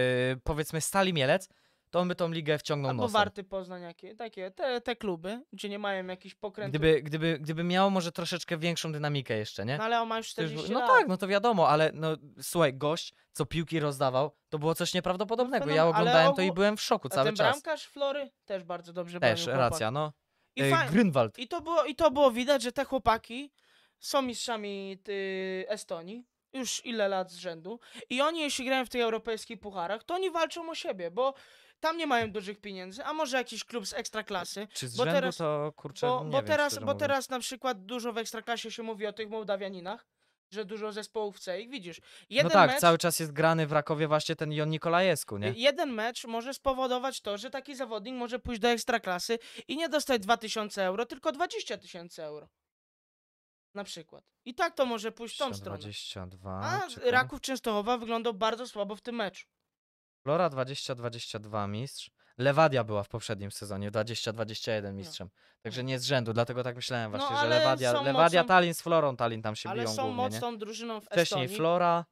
powiedzmy Stali Mielec, to on by tą ligę wciągnął Albo nosem. Warty Poznań, jakie, takie, te, te kluby, gdzie nie mają jakichś pokrętów. Gdyby, gdyby, gdyby miało może troszeczkę większą dynamikę jeszcze, nie? No ale on ma już 40 już, No lat. tak, no to wiadomo, ale no słuchaj, gość, co piłki rozdawał, to było coś nieprawdopodobnego. ja oglądałem to i byłem w szoku cały ten czas. bramkarz Flory też bardzo dobrze Też, bronił, racja, no. I, y, e, Grünwald. I to, było, I to było widać, że te chłopaki są mistrzami y, Estonii już ile lat z rzędu i oni jeśli grają w tych europejskich pucharach, to oni walczą o siebie, bo tam nie mają dużych pieniędzy, a może jakiś klub z ekstraklasy. Czy z bo rzędu teraz, to kurczę, bo, bo wiem, teraz, bo teraz na przykład dużo w ekstraklasie się mówi o tych Mołdawianinach, że dużo zespołów chce ich, widzisz. No Jeden no tak, mecz, cały czas jest grany w Rakowie właśnie ten Jon Nikolajesku, nie? Jeden mecz może spowodować to, że taki zawodnik może pójść do ekstraklasy i nie dostać 2000 euro, tylko 20 tysięcy euro na przykład. I tak to może pójść w tą stronę. 22. A Raków Częstochowa wyglądał bardzo słabo w tym meczu. Flora 20-22 mistrz. Lewadia była w poprzednim sezonie 20-21 no. mistrzem. Także nie z rzędu, dlatego tak myślałem no, właśnie, no, że Lewadia, Lewadia mocą... z Florą Talin tam się ale biją są głównie. są mocną drużyną w Wcześniej Estonii. Flora,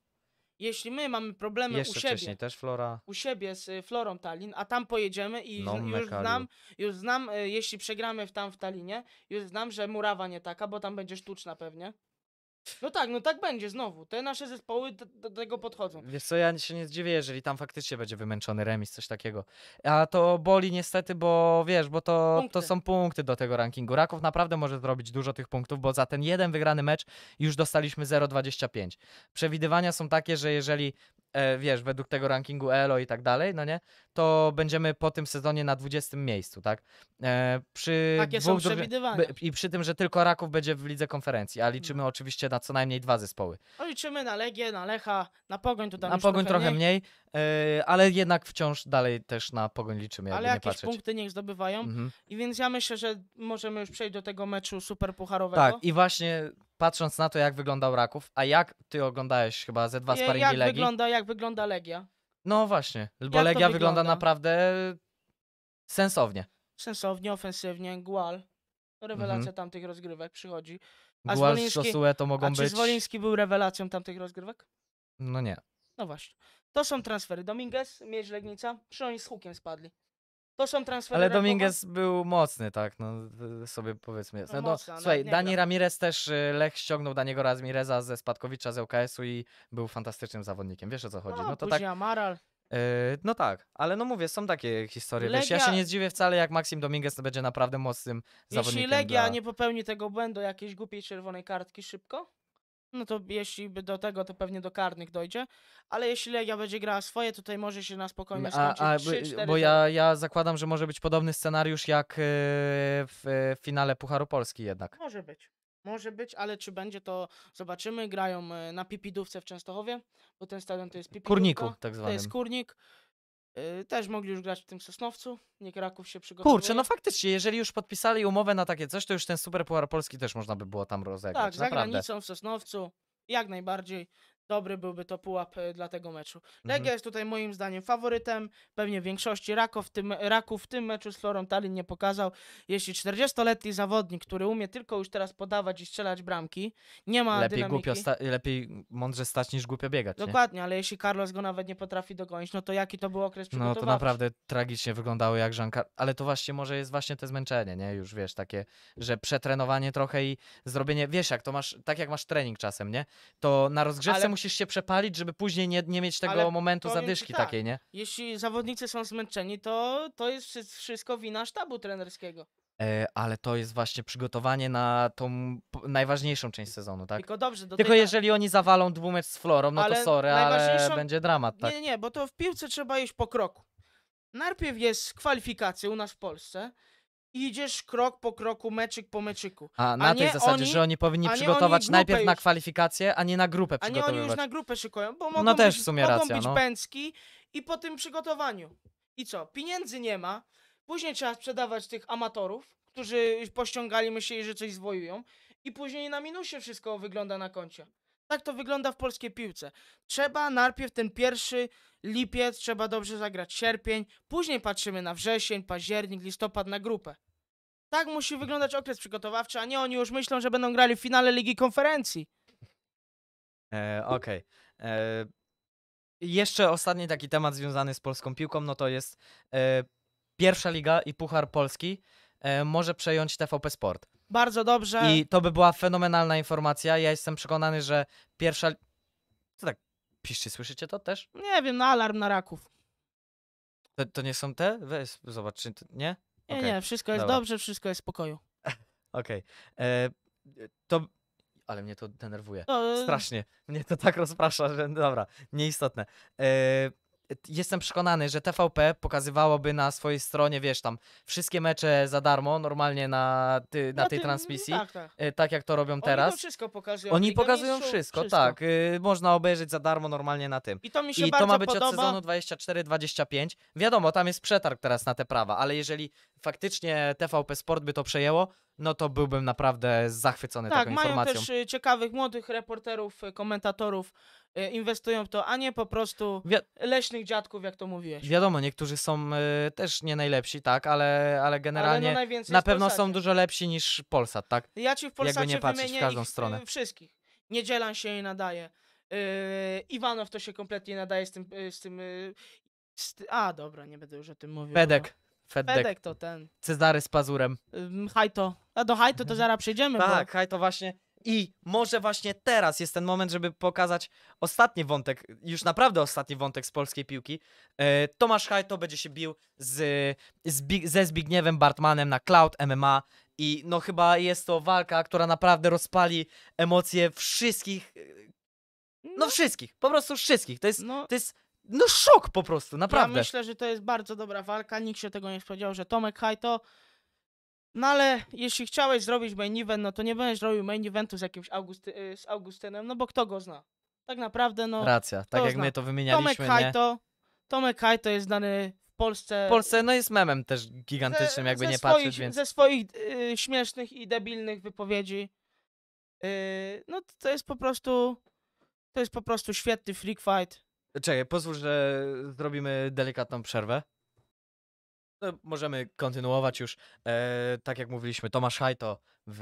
jeśli my mamy problemy Jeszcze u siebie, wcześniej też Flora. u siebie z y, Florą Tallin, a tam pojedziemy i no, już znam, już znam, y, jeśli przegramy w tam w Talinie, już znam, że murawa nie taka, bo tam będzie sztuczna pewnie. No tak, no tak będzie znowu. Te nasze zespoły do, do tego podchodzą. Wiesz co, ja się nie zdziwię, jeżeli tam faktycznie będzie wymęczony remis, coś takiego. A to boli niestety, bo wiesz, bo to, to są punkty do tego rankingu. Raków naprawdę może zrobić dużo tych punktów, bo za ten jeden wygrany mecz już dostaliśmy 0,25. Przewidywania są takie, że jeżeli e, wiesz, według tego rankingu ELO i tak dalej, no nie, to będziemy po tym sezonie na 20 miejscu, tak? E, przy Takie są przewidywania. by- I przy tym, że tylko Raków będzie w lidze konferencji, a liczymy no. oczywiście na co najmniej dwa zespoły. No, Liczymy na Legię, na Lecha, na Pogoń to tam na Pogoń trochę mniej, e, ale jednak wciąż dalej też na Pogoń liczymy, jakby ale nie jakieś patrzeć. punkty niech zdobywają. Mhm. I więc ja myślę, że możemy już przejść do tego meczu superpucharowego. Tak, i właśnie patrząc na to, jak wyglądał Raków, a jak ty oglądałeś chyba ze dwa Nie, sparingi jak Legii? Wygląda, jak wygląda Legia? No właśnie, bo Legia wygląda? wygląda naprawdę sensownie. Sensownie, ofensywnie, Gual. Rewelacja mhm. tamtych rozgrywek przychodzi. A Gual z Sosue to mogą a być... czy Zwoliński był rewelacją tamtych rozgrywek? No nie. No właśnie. To są transfery. Dominguez, Miedź Legnica, przynajmniej oni z hukiem spadli. To są transfery Ale Dominguez był mocny, tak, no sobie powiedzmy. No, no, no mocno, no, słuchaj, Dani gra. Ramirez też, y, Lech ściągnął Daniego Ramireza ze Spadkowicza, z LKS-u i był fantastycznym zawodnikiem, wiesz o co chodzi. No, no to tak. Amaral. Y, no tak, ale no mówię, są takie historie. Legia... Wiesz, ja się nie zdziwię wcale, jak Maxim Dominguez będzie naprawdę mocnym Jeśli zawodnikiem. Jeśli Legia dla... nie popełni tego błędu jakiejś głupiej czerwonej kartki szybko, no to jeśli by do tego, to pewnie do karnych dojdzie. Ale jeśli Legia będzie grała swoje, tutaj może się na mm, spokojnie skończyć. A, a, 3, 4, bo ja, ja zakładam, że może być podobny scenariusz jak y, y, w finale Pucharu Polski jednak. Może być. Może być, ale czy będzie to zobaczymy. Grają y, na Pipidówce w Częstochowie, bo ten stadion to jest Pipidówka. Kurniku tak zwanym. To jest Kurnik. Yy, też mogli już grać w tym Sosnowcu, nie Kraków się przygotowuje. Kurczę, no faktycznie, jeżeli już podpisali umowę na takie coś, to już ten Super Puchar Polski też można by było tam rozegrać. Tak, za naprawdę. granicą, w Sosnowcu, jak najbardziej dobry byłby to pułap e, dla tego meczu. Legia tak mhm. jest tutaj moim zdaniem faworytem, pewnie większości Raków w tym, w tym meczu z Florą Tallinn nie pokazał. Jeśli 40-letni zawodnik, który umie tylko już teraz podawać i strzelać bramki, nie ma lepiej dynamiki. Głupio lepiej mądrze stać niż głupio biegać. Dokładnie, nie? ale jeśli Carlos go nawet nie potrafi dogonić, no to jaki to był okres No to naprawdę tragicznie wyglądało jak żanka. ale to właśnie może jest właśnie te zmęczenie, nie? Już wiesz, takie, że przetrenowanie trochę i zrobienie, wiesz jak to masz, tak jak masz trening czasem, nie? To na rozgrzewce ale musisz się przepalić, żeby później nie, nie mieć tego Ale momentu zadyszki tak, takiej, nie? Jeśli zawodnicy są zmęczeni, to, to jest wszystko wina sztabu trenerskiego e, ale to jest właśnie przygotowanie na tą najważniejszą część sezonu, tak? Tylko dobrze. Tylko tej... jeżeli oni zawalą dwumecz z Florą, no ale to sorry, najważniejszą... ale będzie dramat, tak? Nie, nie, bo to w piłce trzeba iść po kroku. Najpierw jest kwalifikacja. u nas w Polsce, idziesz krok po kroku, meczyk po meczyku. A na a tej zasadzie, oni, że oni powinni przygotować oni najpierw już. na kwalifikacje, a nie na grupę A nie oni już na grupę szykują, bo no mogą no też być, w sumie racja, być no. pęcki i po tym przygotowaniu. I co? Pieniędzy nie ma, później trzeba sprzedawać tych amatorów, którzy pościągali myśleli, że coś zwojują i później na minusie wszystko wygląda na koncie. Tak to wygląda w polskiej piłce. Trzeba najpierw ten pierwszy lipiec, trzeba dobrze zagrać sierpień, później patrzymy na wrzesień, październik, listopad na grupę. Tak musi wyglądać okres przygotowawczy, a nie oni już myślą, że będą grali w finale Ligi Konferencji. E, Okej. Okay. E, jeszcze ostatni taki temat związany z polską piłką, no to jest e, pierwsza liga i Puchar Polski e, może przejąć TVP Sport. Bardzo dobrze. I to by była fenomenalna informacja. Ja jestem przekonany, że pierwsza. Co tak? Piszcie, słyszycie to też? Nie wiem, no, alarm na raków. To, to nie są te? Weź, zobacz, czy to, nie? Nie, okay. nie, wszystko jest Dobra. dobrze, wszystko jest w spokoju. Okej. Okay. E, to ale mnie to denerwuje. No, e, Strasznie. Mnie to tak rozprasza, że dobra, nieistotne. E, jestem przekonany, że TVP pokazywałoby na swojej stronie, wiesz, tam wszystkie mecze za darmo, normalnie na, ty, na, na tej tym, znaczy, no transmisji, tak, tak. E, tak, jak to robią Oni teraz. Oni wszystko pokazują. Oni pokazują wszystko, wszystko, tak. Y, można obejrzeć za darmo normalnie na tym. I to mi się I bardzo to ma być podoba. od sezonu 24-25. Wiadomo, tam jest przetarg teraz na te prawa, ale jeżeli faktycznie TVP Sport by to przejęło, no to byłbym naprawdę zachwycony tak, taką informacją. Tak, mają też y, ciekawych młodych reporterów, y, komentatorów, E, inwestują w to, a nie po prostu leśnych dziadków, jak to mówiłeś. Wiadomo, niektórzy są y, też nie najlepsi, tak, ale, ale generalnie ale no na pewno Polsacie. są dużo lepsi niż Polsat, tak? Ja ci w Polsacie nie patrzę w każdą ich, e, stronę. wszystkich. Niedzielan się nie nadaje. Yy, Iwanow to się kompletnie nadaje z tym, z tym, z tym a dobra, nie będę już o tym mówił. Pedek. Fedek to ten. Cezary z pazurem. Hajto. A do Hajto to mhm. zaraz przejdziemy. tak, bo... Hajto właśnie i może właśnie teraz jest ten moment, żeby pokazać ostatni wątek, już naprawdę ostatni wątek z polskiej piłki. E, Tomasz Hajto będzie się bił z, z, ze Zbigniewem Bartmanem na Cloud MMA i no chyba jest to walka, która naprawdę rozpali emocje wszystkich. E, no, no, wszystkich, po prostu wszystkich. To jest, no. to jest no szok po prostu, naprawdę. Ja myślę, że to jest bardzo dobra walka. Nikt się tego nie spodziewał, że Tomek Hajto no ale jeśli chciałeś zrobić main event, no to nie będziesz robił main eventu z jakimś Augusty, z Augustynem, no bo kto go zna? Tak naprawdę, no. Racja, tak jak zna. my to wymienialiśmy. Tomek Kajto, Tomek Kajto jest znany w Polsce. W Polsce, no jest memem też gigantycznym, ze, jakby ze nie swoich, patrzeć, więc. Ze swoich y, śmiesznych i debilnych wypowiedzi. Y, no to jest po prostu. To jest po prostu świetny freak fight. Czekaj, pozwól, że zrobimy delikatną przerwę. No, możemy kontynuować już. E, tak jak mówiliśmy, Tomasz Hajto w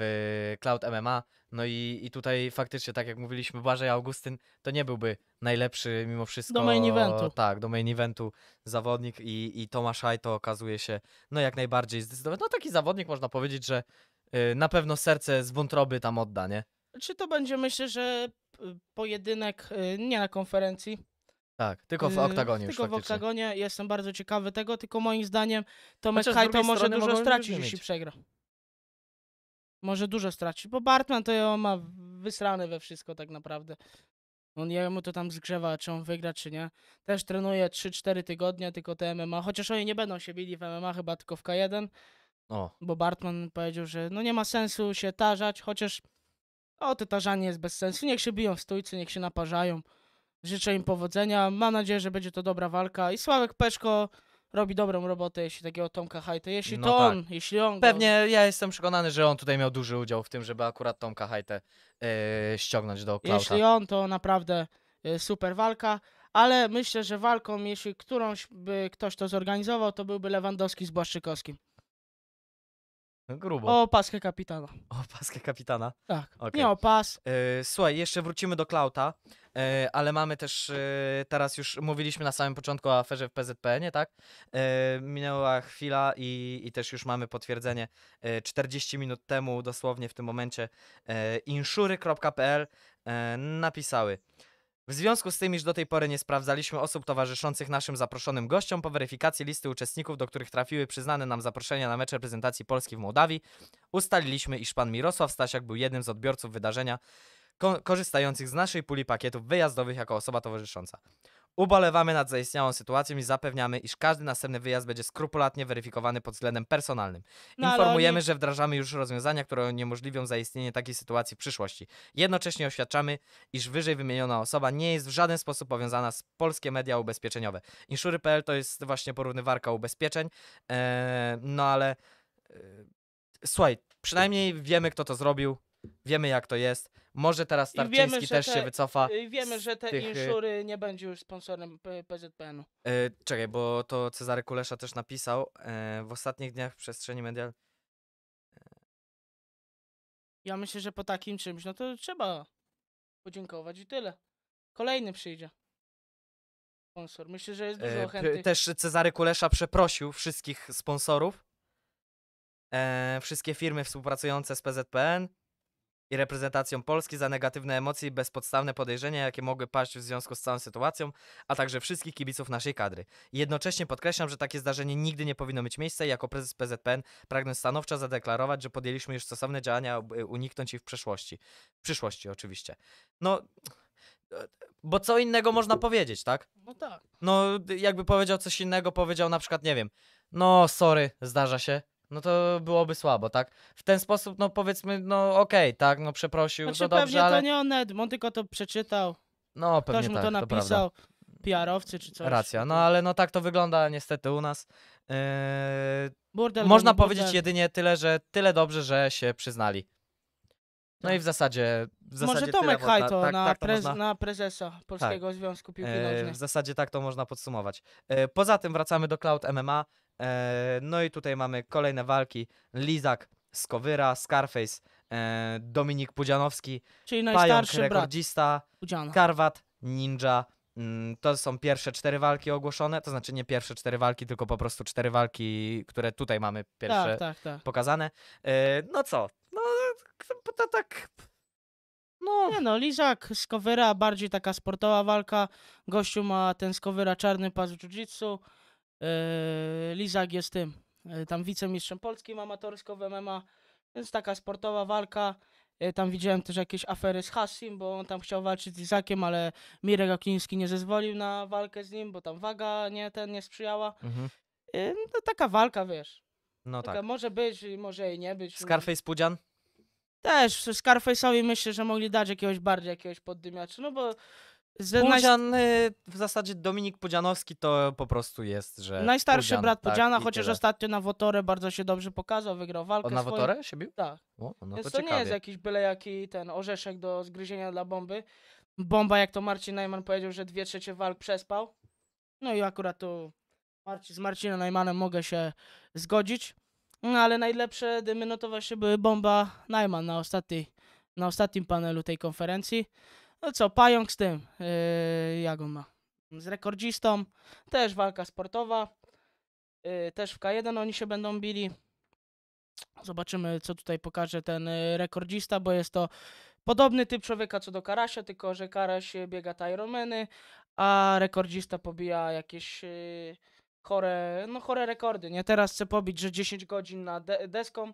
Cloud MMA. No i, i tutaj faktycznie, tak jak mówiliśmy, Błażej Augustyn to nie byłby najlepszy mimo wszystko. Do main eventu. Tak, do main eventu zawodnik i, i Tomasz Hajto okazuje się no jak najbardziej zdecydowany. No taki zawodnik można powiedzieć, że y, na pewno serce z wątroby tam odda, nie? Czy to będzie, myślę, że pojedynek, y, nie na konferencji, tak, tylko w yy, oktagonie Tylko w oktagonie. Jestem bardzo ciekawy tego, tylko moim zdaniem Tomek Chociaż to Hajto może dużo stracić, jeśli przegra. Może dużo stracić, bo Bartman to on ma wysrane we wszystko tak naprawdę. On jemu to tam zgrzewa, czy on wygra, czy nie. Też trenuje 3-4 tygodnie tylko te MMA, chociaż oni nie będą się bili w MMA, chyba tylko w K1, O, bo Bartman powiedział, że no nie ma sensu się tarzać, chociaż o, to tarzanie jest bez sensu. Niech się biją w stójce, niech się naparzają. Życzę im powodzenia. Mam nadzieję, że będzie to dobra walka. I Sławek Peszko robi dobrą robotę, jeśli takiego Tomka Hajta. Jeśli No to tak. on, jeśli on. go- Pewnie ja jestem przekonany, że on tutaj miał duży udział w tym, żeby akurat Tomka Hajtę yy, ściągnąć do Klauta. Jeśli on, to naprawdę e, super walka. Ale myślę, że walką, jeśli którąś by ktoś to zorganizował, to byłby Lewandowski z Błaszczykowskim grubo. O paskę kapitana. O paskę kapitana. Tak. Okej. Nie o pas. E, Słuchaj, jeszcze wrócimy do Klauta, e, ale mamy też e, teraz już mówiliśmy na samym początku o aferze w PZP, nie tak? E, Minęła chwila i, i też już mamy potwierdzenie e, 40 minut temu dosłownie w tym momencie e, inszury.pl e, napisały. W związku z tym, iż do tej pory nie sprawdzaliśmy osób towarzyszących naszym zaproszonym gościom, po weryfikacji listy uczestników, do których trafiły przyznane nam zaproszenia na mecz reprezentacji Polski w Mołdawii, ustaliliśmy, iż pan Mirosław Stasiak był jednym z odbiorców wydarzenia, ko korzystających z naszej puli pakietów wyjazdowych jako osoba towarzysząca. Ubolewamy nad zaistniałą sytuacją i zapewniamy, iż każdy następny wyjazd będzie skrupulatnie weryfikowany pod względem personalnym. No, Informujemy, że wdrażamy już rozwiązania, które uniemożliwią zaistnienie takiej sytuacji w przyszłości. Jednocześnie oświadczamy, iż wyżej wymieniona osoba nie jest w żaden sposób powiązana z polskie media ubezpieczeniowe. Inszury.pl to jest właśnie porównywarka ubezpieczeń, e, no ale yy, słuchaj, przynajmniej wiemy, kto to zrobił, wiemy, jak to jest może teraz Starczyński wiemy, też te, się wycofa. Wiemy, że te tych... Y, inszury nie będzie już sponsorem PZPN-u. E, czekaj, bo to Cezary Kulesza też napisał e, w ostatnich dniach w przestrzeni medialnej. Ja myślę, że po takim czymś, no to trzeba podziękować i tyle. Kolejny przyjdzie. Sponsor. Myślę, że jest e, dużo e, chętnych. Też Cezary Kulesza przeprosił wszystkich sponsorów. E, wszystkie firmy współpracujące z PZPN i reprezentacją Polski za negatywne emocje i bezpodstawne podejrzenia, jakie mogły paść w związku z całą sytuacją, a także wszystkich kibiców naszej kadry. jednocześnie podkreślam, że takie zdarzenie nigdy nie powinno mieć miejsca i jako prezes PZPN pragnę stanowczo zadeklarować, że podjęliśmy już stosowne działania, aby e, uniknąć ich w przeszłości. W przyszłości oczywiście. No... E, bo co innego można powiedzieć, tak? No tak. No, jakby powiedział coś innego, powiedział na przykład, nie wiem, no sorry, zdarza się, no to byłoby słabo, tak? W ten sposób, no powiedzmy, no okej, tak, no przeprosił, znaczy, to no dobrze, pewnie ale... to nie on, on tylko to przeczytał. No pewnie Ktoś mu tak, to napisał, PR-owcy czy coś. Racja, no ale no tak to wygląda niestety u nas. Yy... Burdel, Można burdel. powiedzieć jedynie tyle, że tyle dobrze, że się przyznali. No i w zasadzie. W zasadzie Może Tomek tyle, Hajto tak, na, tak to prez, można... na prezesa Polskiego tak. Związku Piłki e, Nożnej. E, w zasadzie tak to można podsumować. E, poza tym wracamy do Cloud MMA. E, no i tutaj mamy kolejne walki. Lizak, Skowyra, Scarface, e, Dominik Pudzianowski, Czyli najstarszy Pająk, rekordzista, Karwat, Ninja. Mm, to są pierwsze cztery walki ogłoszone, to znaczy nie pierwsze cztery walki, tylko po prostu cztery walki, które tutaj mamy pierwsze tak, tak, tak. pokazane. E, no co, to tak... No. Nie no, Lizak, bardziej taka sportowa walka. Gościu ma ten skowyra czarny pas w jiu-jitsu. Yy, Lizak jest tym, yy, tam wicemistrzem polskim amatorsko w MMA. Więc taka sportowa walka. Yy, tam widziałem też jakieś afery z Hassim, bo on tam chciał walczyć z Lizakiem, ale Mirek Okliński nie zezwolił na walkę z nim, bo tam waga nie, ten nie sprzyjała. Mhm. Yy, no, taka walka, wiesz. No taka tak. Może być, może i nie być. Scarface Pudzian? Też Scarface'owi myślę, że mogli dać jakiegoś bardziej jakiegoś poddymiaczy, no bo Pudzian, y, w zasadzie Dominik Pudzianowski to po prostu jest, że... Najstarszy Pudzian, brat tak, Pudziana, tak, chociaż ostatnio na Wotorę bardzo się dobrze pokazał, wygrał walkę. On na swoim... Wotorę się bił? Tak. O, no Więc to, to nie jest jakiś byle jaki ten orzeszek do zgryzienia dla bomby. Bomba, jak to Marcin Najman powiedział, że dwie trzecie walk przespał. No i akurat tu Marcin, z Marcinem Najmanem mogę się zgodzić. No, ale najlepsze dymy no to właśnie były bomba Najman na, ostatni na ostatnim panelu tej konferencji. No co, pająk z tym, yy, jak on ma, z rekordzistą, też walka sportowa, yy, też w K1 oni się będą bili. Zobaczymy, co tutaj pokaże ten yy, rekordzista, bo jest to podobny typ człowieka co do Karasia, tylko że Karaś yy, biega Tyromeny, a rekordzista pobija jakieś... Yy, chore, no chore rekordy, nie? Teraz chcę pobić, że 10 godzin na de deską,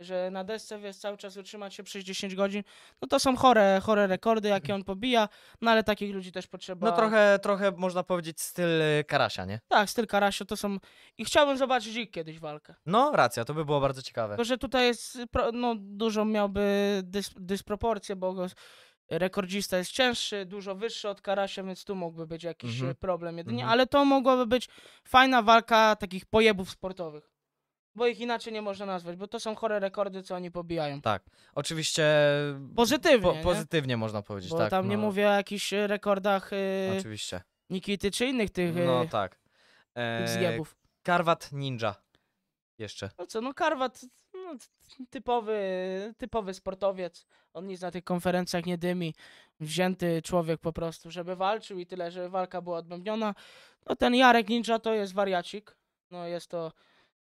że na desce wiesz cały czas utrzymać się przez 10 godzin, no to są chore, chore rekordy, jakie on pobija, no ale takich ludzi też potrzeba. No trochę, trochę można powiedzieć styl y, Karasia, nie? Tak, styl Karasia to są... I chciałbym zobaczyć ich kiedyś walkę. No, racja, to by było bardzo ciekawe. Tylko, że tutaj jest, no dużo miałby dys dysproporcję, bo go rekordzista jest cięższy, dużo wyższy od Karasia, więc tu mógłby być jakiś mhm. E, problem jedynie, mhm. ale to mogłaby być fajna walka takich pojebów sportowych. Bo ich inaczej nie można nazwać, bo to są chore rekordy, co oni pobijają. Tak. Oczywiście. Pozytywnie. Po, pozytywnie można powiedzieć, bo tak. Tam no. nie mówię o jakichś e, rekordach. E, oczywiście. Nikity czy innych tych. Yy, no tak. Eee, tych zjebów. Karwat Ninja. Jeszcze. No co, no Karwat no, typowy, typowy sportowiec. On nic na tych konferencjach nie dymi. Wzięty człowiek po prostu, żeby walczył i tyle, żeby walka była odbębniona. No ten Jarek Ninja to jest wariacik. No jest to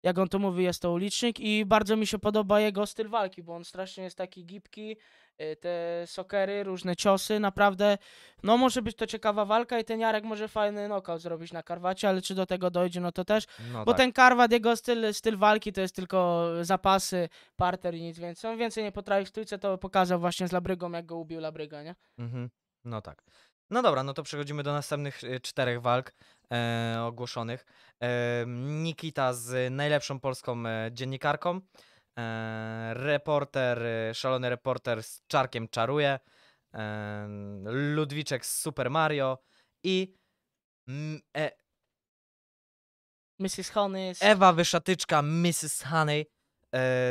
jak on to mówi, jest to ulicznik i bardzo mi się podoba jego styl walki, bo on strasznie jest taki gibki, y, te sokery, różne ciosy, naprawdę, no może być to ciekawa walka i ten Jarek może fajny knockout zrobić na Karwacie, ale czy do tego dojdzie, no to też, no bo tak. ten Karwat, jego styl, styl walki to jest tylko zapasy, parter i nic więcej, on więcej nie potrafi w trójce, to pokazał właśnie z Labrygą, jak go ubił Labryga, nie? Mhm. No tak. No dobra, no to przechodzimy do następnych y, czterech walk e, ogłoszonych. E, Nikita z najlepszą polską e, dziennikarką, e, reporter, y, szalony reporter z Czarkiem Czaruje, e, Ludwiczek z Super Mario i e, Mrs. Honey. Ewa Wyszatyczka, Mrs. Honey e,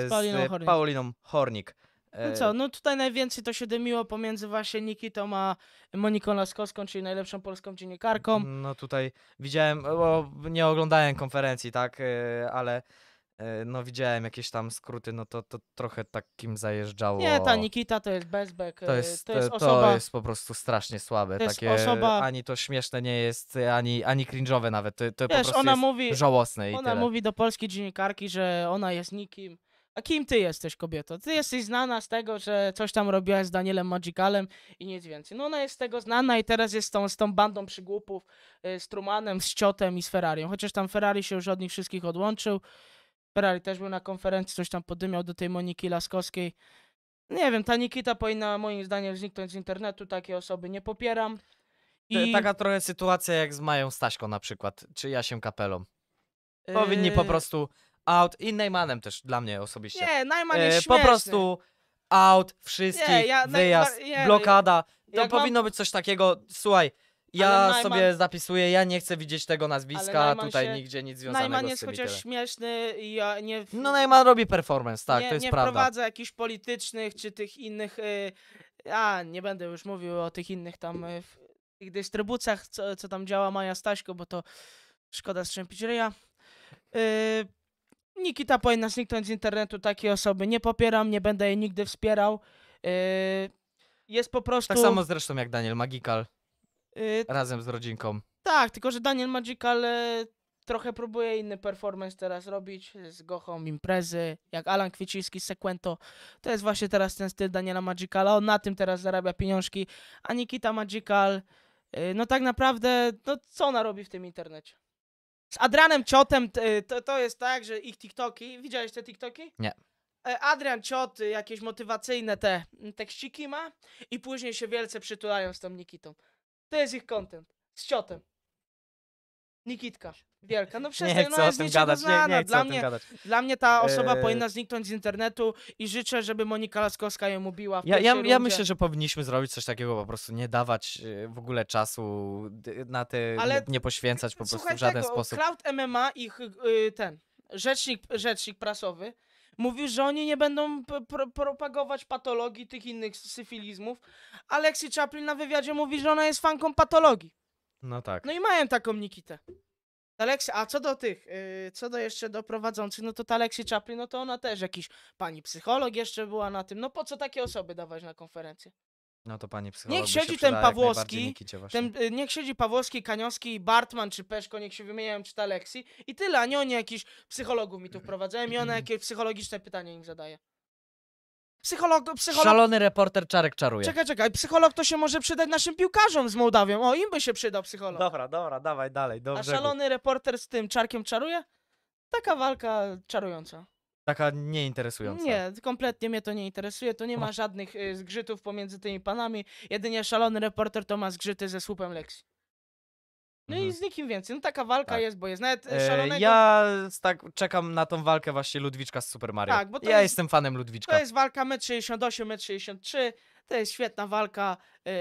z, Pauliną Hornik. Pauliną Hornik. No co, no tutaj najwięcej to się dymiło pomiędzy właśnie Nikitą a Moniką Laskowską, czyli najlepszą polską dziennikarką. Mm, no tutaj widziałem, e, bo nie oglądałem konferencji, tak, e, ale e, no widziałem jakieś tam skróty, no to, to trochę takim zajeżdżało. Nie, ta Nikita to jest bezbek, to jest, to jest osoba... To jest po prostu strasznie słabe, to takie osoba... ani to śmieszne nie jest, ani, ani cringe'owe nawet, to, to Wiesz, po prostu ona jest mówi, żałosne i Ona tyle. mówi do polskiej dziennikarki, że ona jest nikim, a kim ty jesteś, kobieto? Ty jesteś znana z tego, że coś tam robiłaś z Danielem Magicalem i nic więcej. No ona jest z tego znana i teraz jest z tą, z tą bandą przygłupów, y, z Trumanem, z Ciotem i z Ferrarią. Chociaż tam Ferrari się już od nich wszystkich odłączył. Ferrari też był na konferencji, coś tam podymiał do tej Moniki Laskowskiej. Nie wiem, ta Nikita powinna moim zdaniem zniknąć z internetu, takie osoby nie popieram. I... Taka trochę sytuacja jak z Mają Staśką na przykład, czy Jasiem Kapelą. Y, Powinni po prostu out i Neymanem też dla mnie osobiście. Nie, Neyman e, jest Po prostu out, wszystkich, nie, ja, wyjazd, nie, blokada. To powinno mam... być coś takiego, słuchaj, ja sobie zapisuję, ja nie chcę widzieć tego nazwiska tutaj się... nigdzie nic związanego Najman jest z tym chociaż tyle. śmieszny i ja e, nie... No Najman robi performance, tak, nie, to jest nie prawda. Nie wprowadza jakichś politycznych czy tych innych... E, a, nie będę już mówił o tych innych tam w tych dystrybucjach, co, co tam działa Maja Staśko, bo to szkoda strzępić ryja. Nikita powinna zniknąć z internetu, takiej osoby nie popieram, nie będę jej nigdy wspierał. Yy, jest po prostu... Tak samo zresztą jak Daniel Magical. Yy, razem z rodzinką. Tak, tylko że Daniel Magical e, trochę próbuje inny performance teraz robić z Gochą, imprezy, jak Alan Kwieciński z Sequento. To jest właśnie teraz ten styl Daniela Magicala, on na tym teraz zarabia pieniążki, a Nikita Magical, e, no tak naprawdę, no co ona robi w tym internecie? Z Adrianem Ciotem y, to, to jest tak, że ich TikToki, widziałeś te TikToki? Nie. E, Adrian Ciot y, jakieś motywacyjne te mm, tekściki ma i później się wielce przytulają z tą Nikitą. To jest ich content. Z Ciotem. Nikitka. Wielka, no przecież no nie chcę o tym gadać, nie, nie dla mnie, tym gadać. Dla mnie ta eee. osoba eee... powinna zniknąć z internetu i życzę, żeby Monika Laskowska ją ubiła. ja, ja, ja myślę, że powinniśmy zrobić coś takiego, po prostu nie dawać e, w ogóle czasu na te, Ale... nie poświęcać po prostu w żaden tego, sposób. Cloud MMA, ich yy, ten, rzecznik, rzecznik prasowy, mówił, że oni nie będą propagować patologii tych innych syfilizmów. Alexi Chaplin na wywiadzie mówi, że ona jest fanką patologii. No tak. No i mają taką Nikitę. Taleksy, a co do tych, yy, co do jeszcze do prowadzących, no to Talexy czapli no to ona też jakiś pani psycholog jeszcze była na tym. No po co takie osoby dawać na konferencję? No to pani psycholog. Niech siedzi ten Pawłowski, ten, y, niech siedzi Pawłowski, Kanioski, Bartman czy Peszko, niech się wymieniają czy Taleksi i tyle, a nie oni jakichś psychologów mi tu wprowadzają i ona mm. jakieś psychologiczne pytania im zadaje. Psycholog, psycholog... Szalony reporter Czarek czaruje. Czekaj, czekaj, psycholog to się może przydać naszym piłkarzom z Mołdawią. O, im by się przydał psycholog. Dobra, dobra, dawaj dalej, do A brzegu. szalony reporter z tym Czarkiem czaruje? Taka walka czarująca. Taka nieinteresująca. Nie, kompletnie mnie to nie interesuje. To nie ma no. żadnych y, zgrzytów pomiędzy tymi panami. Jedynie szalony reporter to ma zgrzyty ze słupem leksi no mhm. i z nikim więcej. No taka walka tak. jest, bo jest nawet e, e, szalonego... Ja tak czekam na tą walkę właśnie Ludwiczka z Super Mario. Tak, bo to ja jest, jestem fanem Ludwiczka. To jest walka 1,68 m, 63 to jest świetna walka e,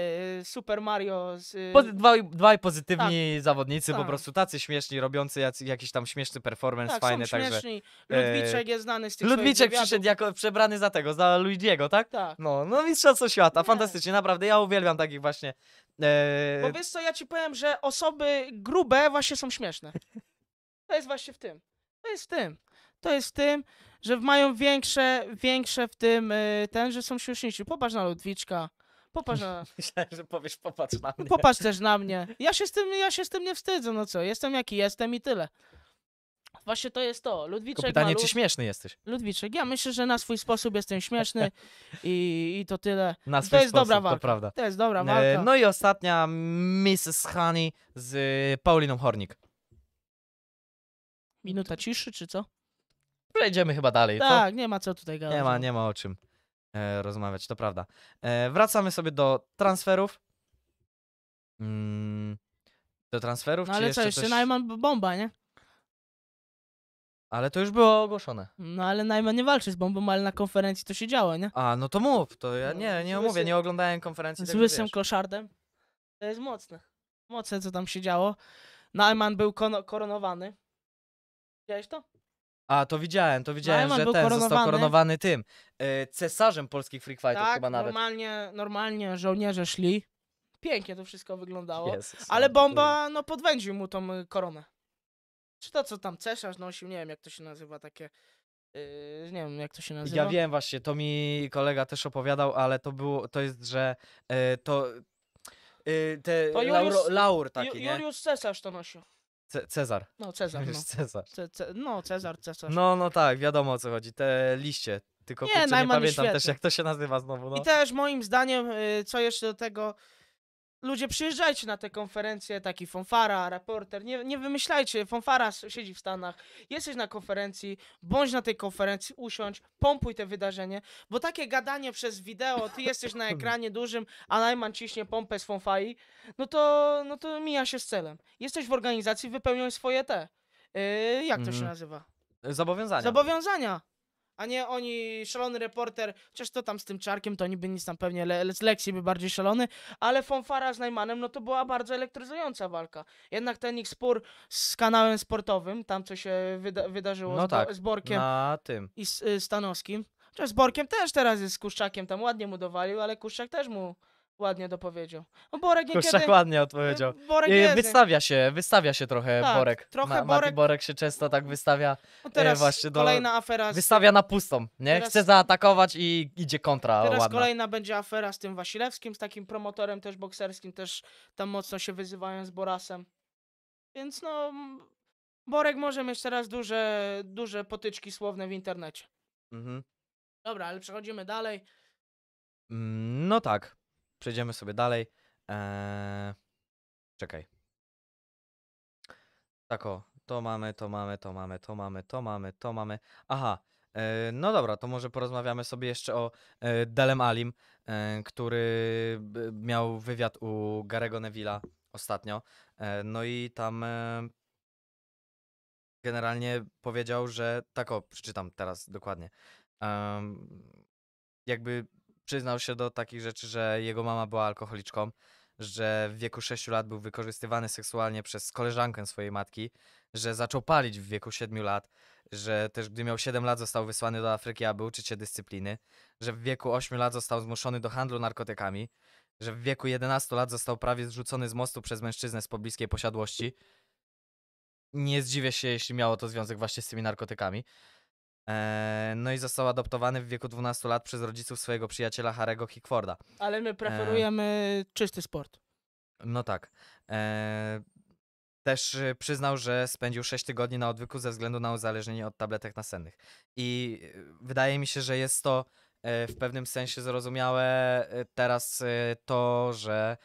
Super Mario. Z, y... Po, dwaj, dwaj, pozytywni tak, zawodnicy, tak. po prostu tacy śmieszni, robiący jacy, jakiś tam śmieszny performance tak, fajny. Są śmieszni. Także, Ludwiczek e... jest znany z tych Ludwiczek przyszedł jako przebrany za tego, za Luigiego, tak? Tak. No, no mistrza co świata, Nie. fantastycznie, naprawdę. Ja uwielbiam takich właśnie Eee, Bo wiesz co, ja ci powiem, że osoby grube właśnie są śmieszne. To jest właśnie w tym. To jest w tym. To jest w tym, że mają większe, większe w tym, y, ten, że są śmieszniejsi. Popatrz na Ludwiczka. Popatrz na... Myślałem, że powiesz popatrz na no mnie. Popatrz też na mnie. Ja się z tym, ja się z tym nie wstydzę, no co. Jestem jaki jestem i tyle. Właśnie to jest to. Ludwiczek Tylko pytanie, czy śmieszny jesteś? Ludwiczek, ja myślę, że na swój sposób jestem śmieszny i, i to tyle. Na swój to jest sposób, dobra walka. To, prawda. to jest dobra e, walka. E, no i ostatnia Mrs. Honey z y, Pauliną Hornik. Minuta ciszy, czy co? Przejdziemy chyba dalej. Tak, nie ma co tutaj gadać. Nie ma, no. nie ma o czym e, rozmawiać, to prawda. E, wracamy sobie do transferów. Mm, do transferów, no, ale co, jeszcze coś... Najman bomba, nie? Ale to już było ogłoszone. No ale Najman nie walczy z bombą, ale na konferencji to się działo, nie? A, no to mów, to ja no, nie, nie omówię, nie oglądałem konferencji. Z łysym kloszardem. To jest mocne. Mocne, co tam się działo. Najman był koronowany. Widziałeś to? A, to widziałem, to widziałem, Najman że ten koronowany. został koronowany tym, e, cesarzem polskich free tak, chyba nawet. normalnie, normalnie żołnierze szli. Pięknie to wszystko wyglądało. Jezus, ale no, bomba, no podwędził mu tą e, koronę. Czy to, co tam cesarz nosił, nie wiem, jak to się nazywa, takie... Yy, nie wiem, jak to się nazywa. Ja wiem właśnie, to mi kolega też opowiadał, ale to było, to jest, że yy, to... Yy, te to lauro, laur taki, Ju, Juliusz Cesarz to nosił. Cezar. No, Cezar. No. Cezar. Ce ce no, Cezar, Cezar. No, no tak, wiadomo o co chodzi. Te liście. Tylko nie, kurczę, nie pamiętam świetny. też, jak to się nazywa znowu. No. I też moim zdaniem, y, co jeszcze do tego ludzie przyjeżdżajcie na te konferencje, taki Fonfara, reporter, nie, nie wymyślajcie, Fonfara siedzi w Stanach, jesteś na konferencji, bądź na tej konferencji, usiądź, pompuj te wydarzenie, bo takie gadanie przez wideo, ty jesteś na ekranie dużym, a Najman ciśnie pompę z Fonfai, no to, no to mija się z celem. Jesteś w organizacji, wypełniaj swoje te, yy, jak to mm. się mhm. nazywa? Zobowiązania. Zobowiązania a nie oni, szalony reporter, chociaż to tam z tym czarkiem, to by nic tam pewnie, Le Lexi by bardziej szalony, ale Fonfara z Najmanem, no to była bardzo elektryzująca walka. Jednak ten ich spór z kanałem sportowym, tam co się wyda wydarzyło no z, tak, z Borkiem na tym. i z, y, Stanowskim, z Borkiem też teraz jest z Kuszczakiem, tam ładnie mu dowalił, ale Kuszczak też mu Ładnie dopowiedział. No Borek niekiedy... Kuszczak ładnie odpowiedział. E, Borek I wystawia się, wystawia się trochę Tak, Borek. trochę Ma, Borek- Borek się często tak wystawia, No e, teraz właśnie do- kolejna afera. Z... wystawia na pustą, nie? Teraz- Chce zaatakować i idzie kontra Teraz ładna. kolejna będzie afera z tym Wasilewskim, z takim promotorem też bokserskim, też tam mocno się wyzywają z Borasem. Więc no... Borek może mieć teraz duże, duże potyczki słowne w internecie. Mhm. Dobra, ale przechodzimy dalej. Mm, no tak. Przejdziemy sobie dalej. Eee, czekaj. Tak o, to mamy, to mamy, to mamy, to mamy, to mamy, to mamy. Aha, eee, no dobra, to może porozmawiamy sobie jeszcze o e, Delem Alim, e, który miał wywiad u Garego Neville'a ostatnio. E, no i tam generalnie powiedział, że tak o, przeczytam teraz dokładnie. Eee, jakby przyznał się do takich rzeczy, że jego mama była alkoholiczką, że w wieku 6 lat był wykorzystywany seksualnie przez koleżankę swojej matki, że zaczął palić w wieku 7 lat, że też gdy miał 7 lat został wysłany do Afryki, aby uczyć się dyscypliny, że w wieku 8 lat został zmuszony do handlu narkotykami, że w wieku 11 lat został prawie zrzucony z mostu przez mężczyznę z pobliskiej posiadłości. Nie zdziwię się, jeśli miało to związek właśnie z tymi narkotykami. E, no i został adoptowany w wieku 12 lat przez rodziców swojego przyjaciela Harego Hickforda. Ale my e. preferujemy e, czysty sport. No tak. E, też e, przyznał, że spędził 6 tygodni na odwyku ze względu na uzależnienie od tabletek nasennych. I wydaje mi się, że jest to w pewnym sensie zrozumiałe teraz to, że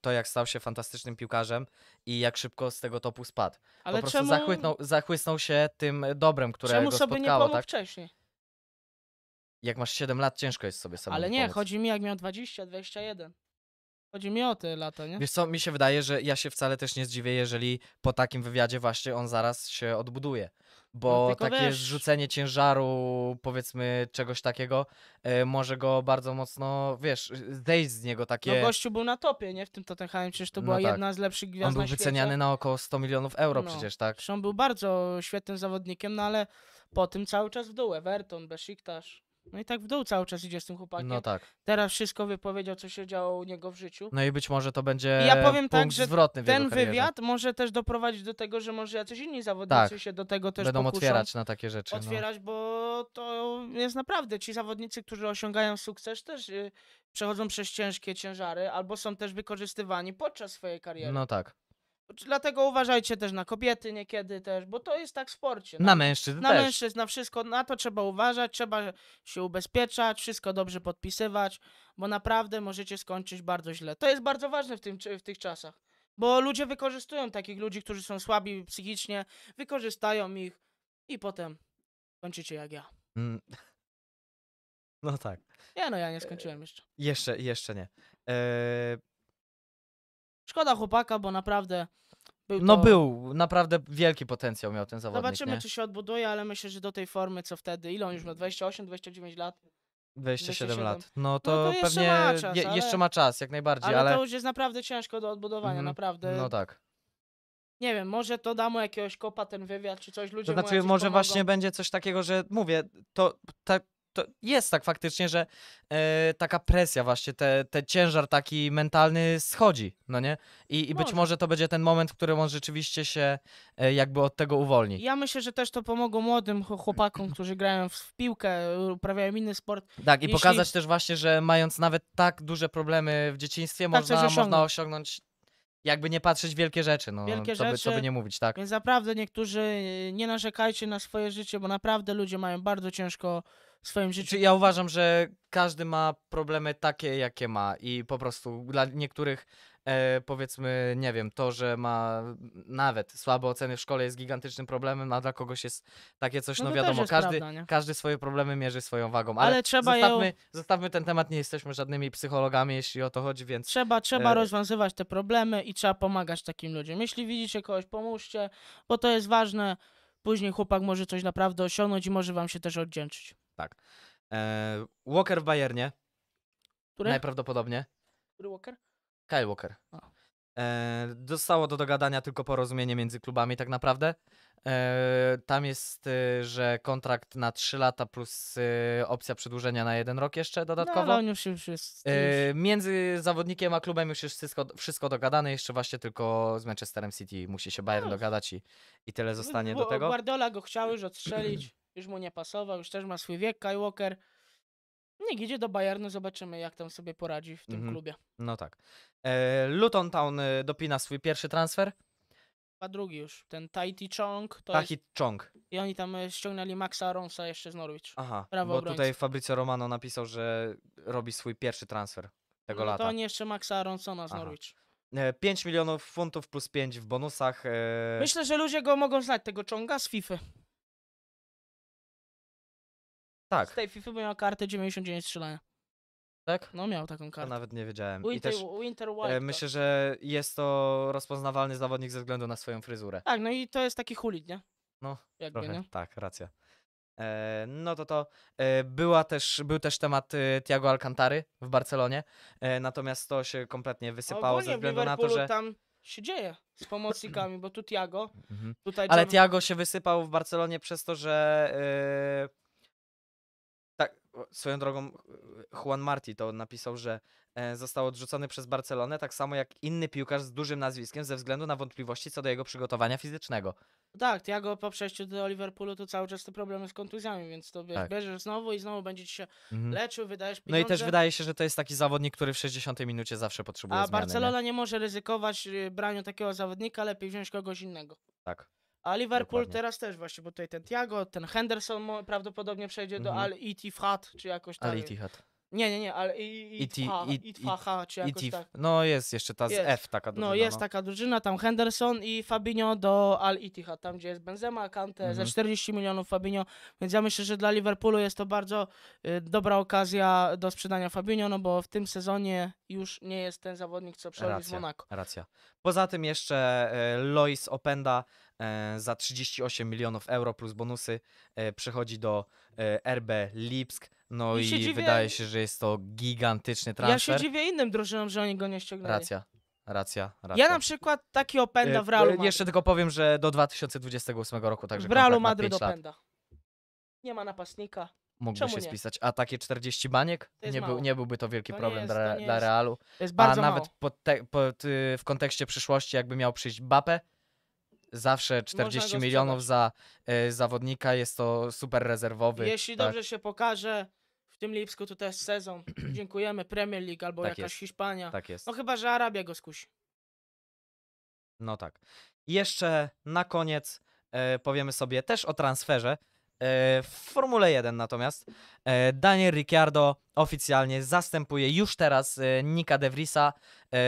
to jak stał się fantastycznym piłkarzem, i jak szybko z tego topu spadł. Ale po prostu czemu... zachłysnął, zachłysnął się tym e, dobrem, które czemu go sobie spotkało, nie pomógł tak? wcześniej? Jak masz 7 lat, ciężko jest sobie samemu Ale nie, pomóc. chodzi mi jak miał 20, 21. Chodzi mi o te lata, nie? Wiesz co, mi się wydaje, że ja się wcale też nie zdziwię, jeżeli po takim wywiadzie właśnie on zaraz się odbuduje bo no, takie wiesz. zrzucenie ciężaru, powiedzmy czegoś takiego, y, może go bardzo mocno, wiesz, zdejść z niego takie... No gościu był na topie, nie? W tym Tottenhamie, przecież to no była no tak. jedna z lepszych gwiazd On był na wyceniany na około 100 milionów euro no. przecież, tak? Przecież on był bardzo świetnym zawodnikiem, no ale po tym cały czas w dół, Everton, Besiktasz. No i tak w dół cały czas idzie z tym chłopakiem. No tak. Teraz wszystko wypowiedział, co się działo u niego w życiu. No i być może to będzie I ja powiem tak, punkt tak, że zwrotny w ten jego wywiad może też doprowadzić do tego, że może jacyś inni zawodnicy tak. się do tego też Będą pokuszą, otwierać na takie rzeczy. No. Otwierać, no. bo to jest naprawdę, ci zawodnicy, którzy osiągają sukces też y, przechodzą przez ciężkie ciężary albo są też wykorzystywani podczas swojej kariery. No tak. Dlatego uważajcie też na kobiety niekiedy też, bo to jest tak w sporcie. Na, no. na mężczyzn Na też. mężczyzn, na wszystko. Na to trzeba uważać, trzeba się ubezpieczać, wszystko dobrze podpisywać, bo naprawdę możecie skończyć bardzo źle. To jest bardzo ważne w, tym, w tych czasach, bo ludzie wykorzystują takich ludzi, którzy są słabi psychicznie, wykorzystają ich i potem kończycie jak ja. Mm. No tak. Nie no, ja nie skończyłem jeszcze. E, jeszcze, jeszcze nie. E, Szkoda chłopaka, bo naprawdę był no był, naprawdę wielki potencjał miał ten zawodnik. Zobaczymy, nie? czy się odbuduje, ale myślę, że do tej formy, co wtedy, ile on już ma, 28, 29 lat? 27, 27. lat. No to, no to pewnie jeszcze ma, czas, je, ale... ma czas, jak najbardziej. Ale, ale to już jest naprawdę ciężko do odbudowania, mm. naprawdę. No tak. Nie wiem, może to da mu jakiegoś kopa ten wywiad, czy coś ludzie. To znaczy, może pomogą. właśnie będzie coś takiego, że mówię, to ta, to jest tak faktycznie, że e, taka presja właśnie, te, te ciężar taki mentalny schodzi, no nie? I, i być może. może to będzie ten moment, w którym on rzeczywiście się e, jakby od tego uwolni. Ja myślę, że też to pomogło młodym chłopakom, którzy grają w, piłkę, uprawiają inny sport. Tak, i Jeśli... pokazać też właśnie, że mając nawet tak duże problemy w dzieciństwie, tak można, można osiągnąć jakby nie patrzeć wielkie rzeczy, no, wielkie by, rzeczy, by nie mówić, tak? Więc naprawdę niektórzy, e, nie narzekajcie na swoje życie, bo naprawdę ludzie mają bardzo ciężko swoim życiu. Ja uważam, że każdy ma problemy takie, jakie ma i po prostu dla niektórych e, powiedzmy, nie wiem, to, że ma nawet słabe oceny w szkole jest gigantycznym problemem, a dla kogoś jest takie coś, no, no wiadomo, każdy, prawda, każdy swoje problemy mierzy swoją wagą, ale, ale trzeba zostawmy, ją... zostawmy ten temat, nie jesteśmy żadnymi psychologami, jeśli o to chodzi, więc... Trzeba, trzeba e... rozwiązywać te problemy i trzeba pomagać takim ludziom. Jeśli widzicie kogoś, pomóżcie, bo to jest ważne. Później chłopak może coś naprawdę osiągnąć i może wam się też oddzięczyć. Tak. E, Walker w Bayernie. Który? Najprawdopodobnie. Który Walker? Kyle Walker. E, do dogadania tylko porozumienie między klubami tak naprawdę. E, tam jest, y, że kontrakt na 3 lata plus e, opcja przedłużenia na jeden rok jeszcze dodatkowo. No, ale już, już jest. E, między zawodnikiem a klubem już jest wszystko, wszystko dogadane, jeszcze właśnie tylko z Manchesterem City musi się Bayern No. dogadać i, i tyle zostanie do tego. Guardiola go chciały już odstrzelić. już mu nie pasował, już też ma swój wiek Skywalker. nie idzie do Bayernu, zobaczymy jak tam sobie poradzi w tym mhm. klubie. No tak. E, Luton Town e, dopina swój pierwszy transfer. A drugi już, ten Tahiti Chong. Tahiti jest... Chong. I oni tam e, ściągnęli Maxa Aronsa jeszcze z Norwich. Aha, bo obrońcy. tutaj Fabrizio Romano napisał, że robi swój pierwszy transfer tego no, lata. to oni jeszcze Maxa Aronsona z Aha. Norwich. 5 e, milionów funtów plus 5 w bonusach. E... Myślę, że ludzie go mogą znać, tego Chonga z FIFA. Tak. Z tej FIFA miał kartę 99 strzelania. Tak? No miał taką Ja kartę. nawet nie wiedziałem. I Winter, też Winter e, White. e, myślę, tak. że jest to rozpoznawalny zawodnik ze względu na swoją fryzurę. Tak, no i to jest taki hulit, nie? No, Jakby, Trochę, nie? tak, racja. E, no to to e, była też, był też temat e, Tiago Alcantary w Barcelonie, e, natomiast to się kompletnie wysypało ze ogólnie względu na to, że... tam się dzieje z pomocnikami, bo tu Tiago, Mhm. tutaj Ale Tiago się wysypał w Barcelonie przez to, że e, swoją drogą e, Juan Marti to napisał, że e, został odrzucony przez Barcelonę, tak samo jak inny piłkarz z dużym nazwiskiem ze względu na wątpliwości co do jego przygotowania fizycznego. Tak, ja go po przejściu do Liverpoolu to cały czas te problemy z kontuzjami, więc to wiesz, tak. bierzesz znowu i znowu będzie ci się mhm. leczył, wydajesz pieniądze. No i też wydaje się, że to jest taki zawodnik, który w 60 minucie zawsze potrzebuje A zmiany, Barcelona nie? nie może ryzykować y, braniu takiego zawodnika, lepiej wziąć kogoś innego. Tak. A Liverpool Dokładnie. teraz też właśnie, bo tutaj ten Thiago, ten Henderson prawdopodobnie przejdzie do mhm. Al-Itifat, czy jakoś tak. Al-Itifat. Nie, nie, nie, ale Itfaha, czy jakoś tak. No jest jeszcze ta z jest. F taka no, drużyna. No jest no. taka drużyna, tam Henderson i Fabinho do Al Ittihad, tam gdzie jest Benzema, Kante mm za 40 milionów Fabinho, więc ja myślę, że dla Liverpoolu jest to bardzo y, dobra okazja do sprzedania Fabinho, no bo w tym sezonie już nie jest ten zawodnik, co przechodzi z Monaco. Racja. Poza tym jeszcze y, Lois Openda E, za 38 milionów euro plus bonusy e, przechodzi do e, RB Lipsk. No i, się dziwię... wydaje się, że jest to gigantyczny transfer. Ja się dziwię innym drużynom, że oni go nie ściągnęli. Racja. Racja, racja. Ja na przykład taki openda w Realu Madryt. Jeszcze tylko powiem, że do 2028 roku także W Realu Madryt openda. Nie ma napastnika. Mógłby Czemu się nie? spisać. A takie 40 baniek? Nie, był, nie byłby to wielki to problem jest, dla, dla Realu. jest bardzo A nawet te, y, w kontekście przyszłości, jakby miał przyjść Bape Zawsze 40 milionów za y, zawodnika jest to super rezerwowy. Jeśli tak. dobrze się pokaże w tym Lipsku, to jest sezon. Dziękujemy. Premier League albo tak jakaś jest. Hiszpania. Tak jest. No chyba, że Arabia go skusi. No tak. I jeszcze na koniec y, powiemy sobie też o transferze, E, w Formule 1 natomiast e, Daniel Ricciardo oficjalnie zastępuje już teraz e, Nika De Vriesa.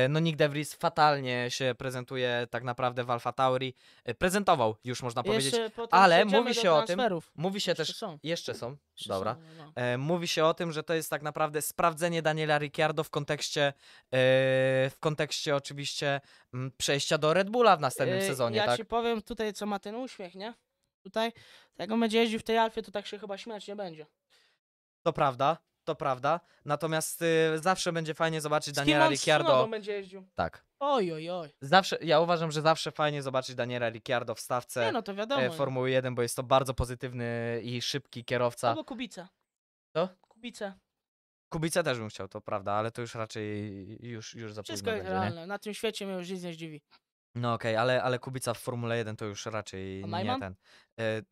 No Nick De Vries fatalnie się prezentuje tak naprawdę w Alfa Tauri. Prezentował już można powiedzieć, ale mówi się o tym, mówi się jeszcze też są. jeszcze są, jeszcze dobra. Są, no. no. Mówi się o tym, że to jest tak naprawdę sprawdzenie Daniela Ricciardo w kontekście w kontekście oczywiście mm, przejścia do Red Bulla w następnym sezonie, Ja tak? ci powiem tutaj co ma ten uśmiech, nie? tutaj, jak on będzie jeździł w tej Alfie, to tak się chyba śmiać nie będzie. To prawda, to prawda. Natomiast y, zawsze będzie fajnie zobaczyć Daniela Ricciardo. Z będzie jeździł. Tak. Oj, oj, oj. Zawsze, ja uważam, że zawsze fajnie zobaczyć Daniela Ricciardo w stawce Nie no, to wiadomo. e, Formuły 1, bo jest to bardzo pozytywny i szybki kierowca. Albo Kubica. Co? Kubica. Kubica też bym chciał, to prawda, ale to już raczej już, już za późno Wszystko jest będzie, nie? realne. Na tym świecie mnie już nic nie zdziwi. No okej, ale, ale Kubica w Formule 1 to już raczej nie ten. E,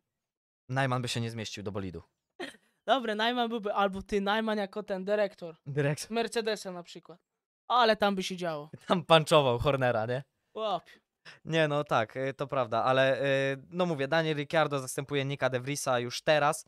Najman by się nie zmieścił do bolidu. Dobre, Najman byłby, albo ty, Najman jako ten dyrektor. Dyrektor. Mercedesa na przykład. Ale tam by się działo. Tam panczował Hornera, nie? Łop. Nie, no tak, y, to prawda, ale y, no mówię, Daniel Ricciardo zastępuje Nika De Vriesa już teraz,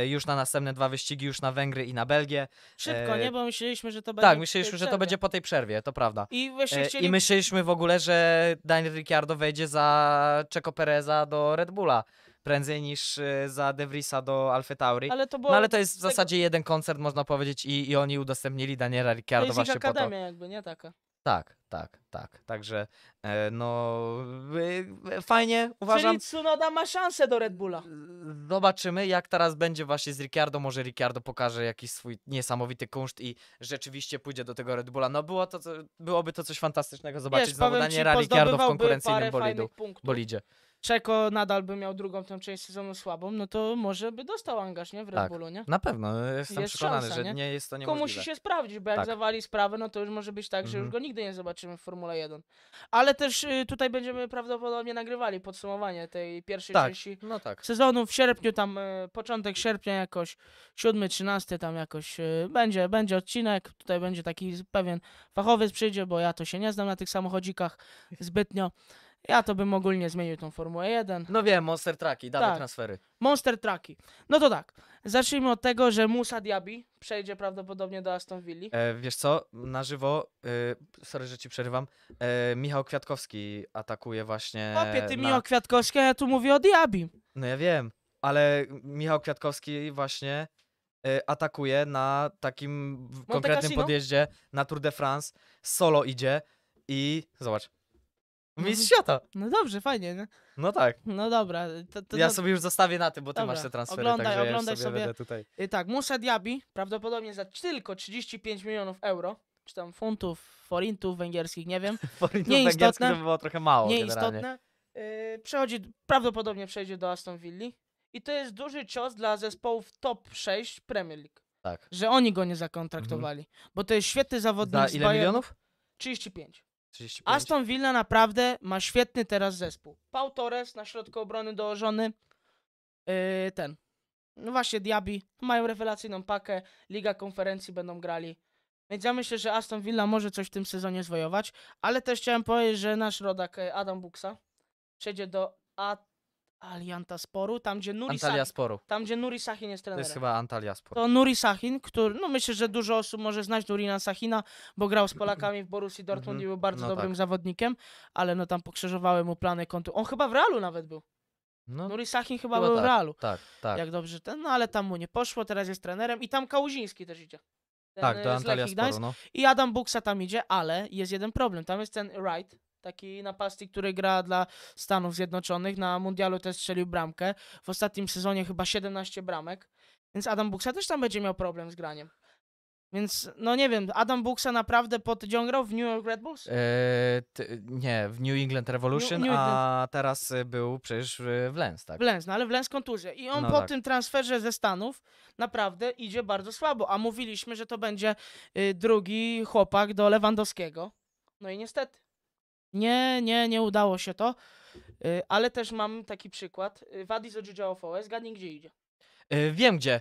y, już na następne dwa wyścigi, już na Węgry i na Belgię. Szybko, E, nie? Bo myśleliśmy, że to tak, będzie. Tak, myśleliśmy, że to będzie po tej przerwie, to prawda. I chcieli. I myśleliśmy w ogóle, że Daniel Ricciardo wejdzie za Checo Pereza do Red Bulla prędzej niż za De Vriesa do Alfa Tauri. Ale to no, było. No ale to jest w zasadzie jeden koncert, można powiedzieć, i, i oni udostępnili Daniela Ricciardo właśnie po to. jest akademia, jakby, nie taka. Tak, tak, tak. Także e, no e, e, fajnie, uważam. Czyli Tsunoda ma szansę do Red Bulla. Zobaczymy, jak teraz będzie właśnie z Ricciardo. Może Ricciardo pokaże jakiś swój niesamowity kunszt i rzeczywiście pójdzie do tego Red Bulla. No było to, byłoby to coś fantastycznego zobaczyć Wiesz, znowu Daniela Ricciardo w konkurencyjnym bolidu, bolidzie. Czeko nadal by miał drugą tę część sezonu słabą, no to może by dostał angaż, nie? W Red tak, Bullu, nie? Na pewno, jestem jest przekonany, szansa, że nie? nie? jest to niemożliwe. Tylko musi się sprawdzić, bo jak tak. zawali sprawę, no to już może być tak, że już mhm. go nigdy nie zobaczymy w Formule 1. Ale też y, tutaj będziemy prawdopodobnie nagrywali podsumowanie tej pierwszej tak, części no tak. sezonu w sierpniu, tam y, początek sierpnia jakoś, 7, 13 tam jakoś y, będzie, będzie odcinek, tutaj będzie taki pewien fachowiec przyjdzie, bo ja to się nie znam na tych samochodzikach zbytnio. Ja to bym ogólnie zmienił tą Formułę 1. No wiem, Monster Trucki, dalej Tak. transfery. Monster Trucki. No to tak, zacznijmy od tego, że Musa Diaby przejdzie prawdopodobnie do Aston Villa. E, wiesz co, na żywo, e, sorry, że ci przerywam, e, Michał Kwiatkowski atakuje właśnie Opie, ty Michał na... a ja tu mówię o Diaby. No ja wiem, ale Michał Kwiatkowski właśnie e, atakuje na takim konkretnym podjeździe na Tour de France, solo idzie i zobacz, Mistrz mhm. świata. No dobrze, fajnie. No, no tak. No dobra. To, to ja do... sobie już zostawię na tym, bo ty dobra. masz te transfery, oglądaj, także oglądaj ja sobie, sobie... tutaj. Y, tak, Musa Diabi prawdopodobnie za tylko 35 milionów euro, czy tam funtów, forintów węgierskich, nie wiem. forintów nieistotne, węgierskich to by było trochę mało Nieistotne. Yy, przechodzi, prawdopodobnie przejdzie do Aston Villa i to jest duży cios dla zespołów top 6 Premier League. Tak. Że oni go nie zakontraktowali, mhm. bo to jest świetny zawodnik. Za ile milionów? 35. 35. Aston Villa naprawdę ma świetny teraz zespół. Paul Torres na środku obrony dołożony. Yy, ten. No właśnie, Diabi. Mają rewelacyjną pakę. Liga Konferencji będą grali. Więc ja myślę, że Aston Villa może coś w tym sezonie zwojować. Ale też chciałem powiedzieć, że nasz rodak e, Adam Buxa przejdzie do AT Alianta Sporu, tam gdzie Nuri Antalya Sporu. Tam gdzie Nuri Sahin jest trenerem. To jest chyba Antalia Sporu. To Nuri Sahin, który, no myślę, że dużo osób może znać Nurina Sahina, bo grał z Polakami w Borusi Dortmund mhm. i był bardzo no dobrym tak. zawodnikiem, ale no tam pokrzyżowały mu plany kontu. On chyba w Realu nawet był. No, Nuri Sahin chyba, chyba był tak, w Realu. Tak, tak. Jak dobrze ten, no ale tam mu nie poszło, teraz jest trenerem i tam Kałuziński też idzie. Ten tak, e, do Antalya Sporu, no. I Adam Buksa tam idzie, ale jest jeden problem. Tam jest ten Wright, taki napastnik, który gra dla Stanów Zjednoczonych. Na mundialu też strzelił bramkę. W ostatnim sezonie chyba 17 bramek. Więc Adam Buxa też tam będzie miał problem z graniem. Więc, no nie wiem, Adam Buxa naprawdę podciągnął grał w New York Red Bulls? Eee, nie, w New England Revolution, New, New England. a teraz e, był przecież w Lens, tak? W Lens, no ale w Lens konturze. I on no po tak. tym transferze ze Stanów naprawdę idzie bardzo słabo, a mówiliśmy, że to będzie y, drugi chłopak do Lewandowskiego. No i niestety. Nie, nie, nie udało się to. Y, ale też mam taki przykład. Y, z Odzidziaofo, zgadnij gdzie idzie. Y, wiem gdzie.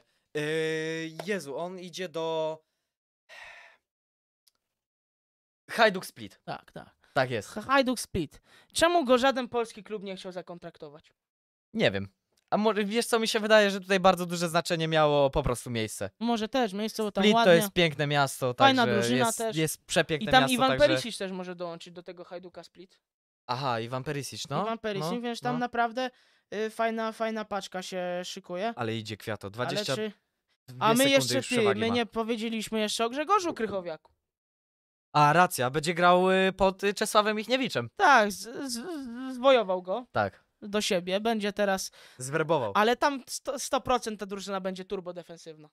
Jezu, on idzie do... Hajduk Split. Tak, tak. Tak jest. Hajduk Split. Czemu go żaden polski klub nie chciał zakontraktować? Nie wiem. A może, wiesz co, mi się wydaje, że tutaj bardzo duże znaczenie miało po prostu miejsce. Może też, miejsce bo tam Split ładnie. to jest piękne miasto, tak Fajna drużyna jest, też. jest przepiękne I tam miasto. Iwan także... Perisic też może dołączyć do tego Hajduka Split. Aha, Iwan Perisic, no. Iwan Perisic, no, więc tam no. naprawdę y, fajna, fajna paczka się szykuje. Ale idzie Kwiato, 20 czy... A my jeszcze, ty, my ma. nie powiedzieliśmy jeszcze o Grzegorzu Krychowiaku. A, racja, będzie grał y, pod y, Czesławem Michniewiczem. Tak, z, z, zwojował go. Tak do siebie, będzie teraz... Zwerbował. Ale tam 100%, ta drużyna będzie turbodefensywna.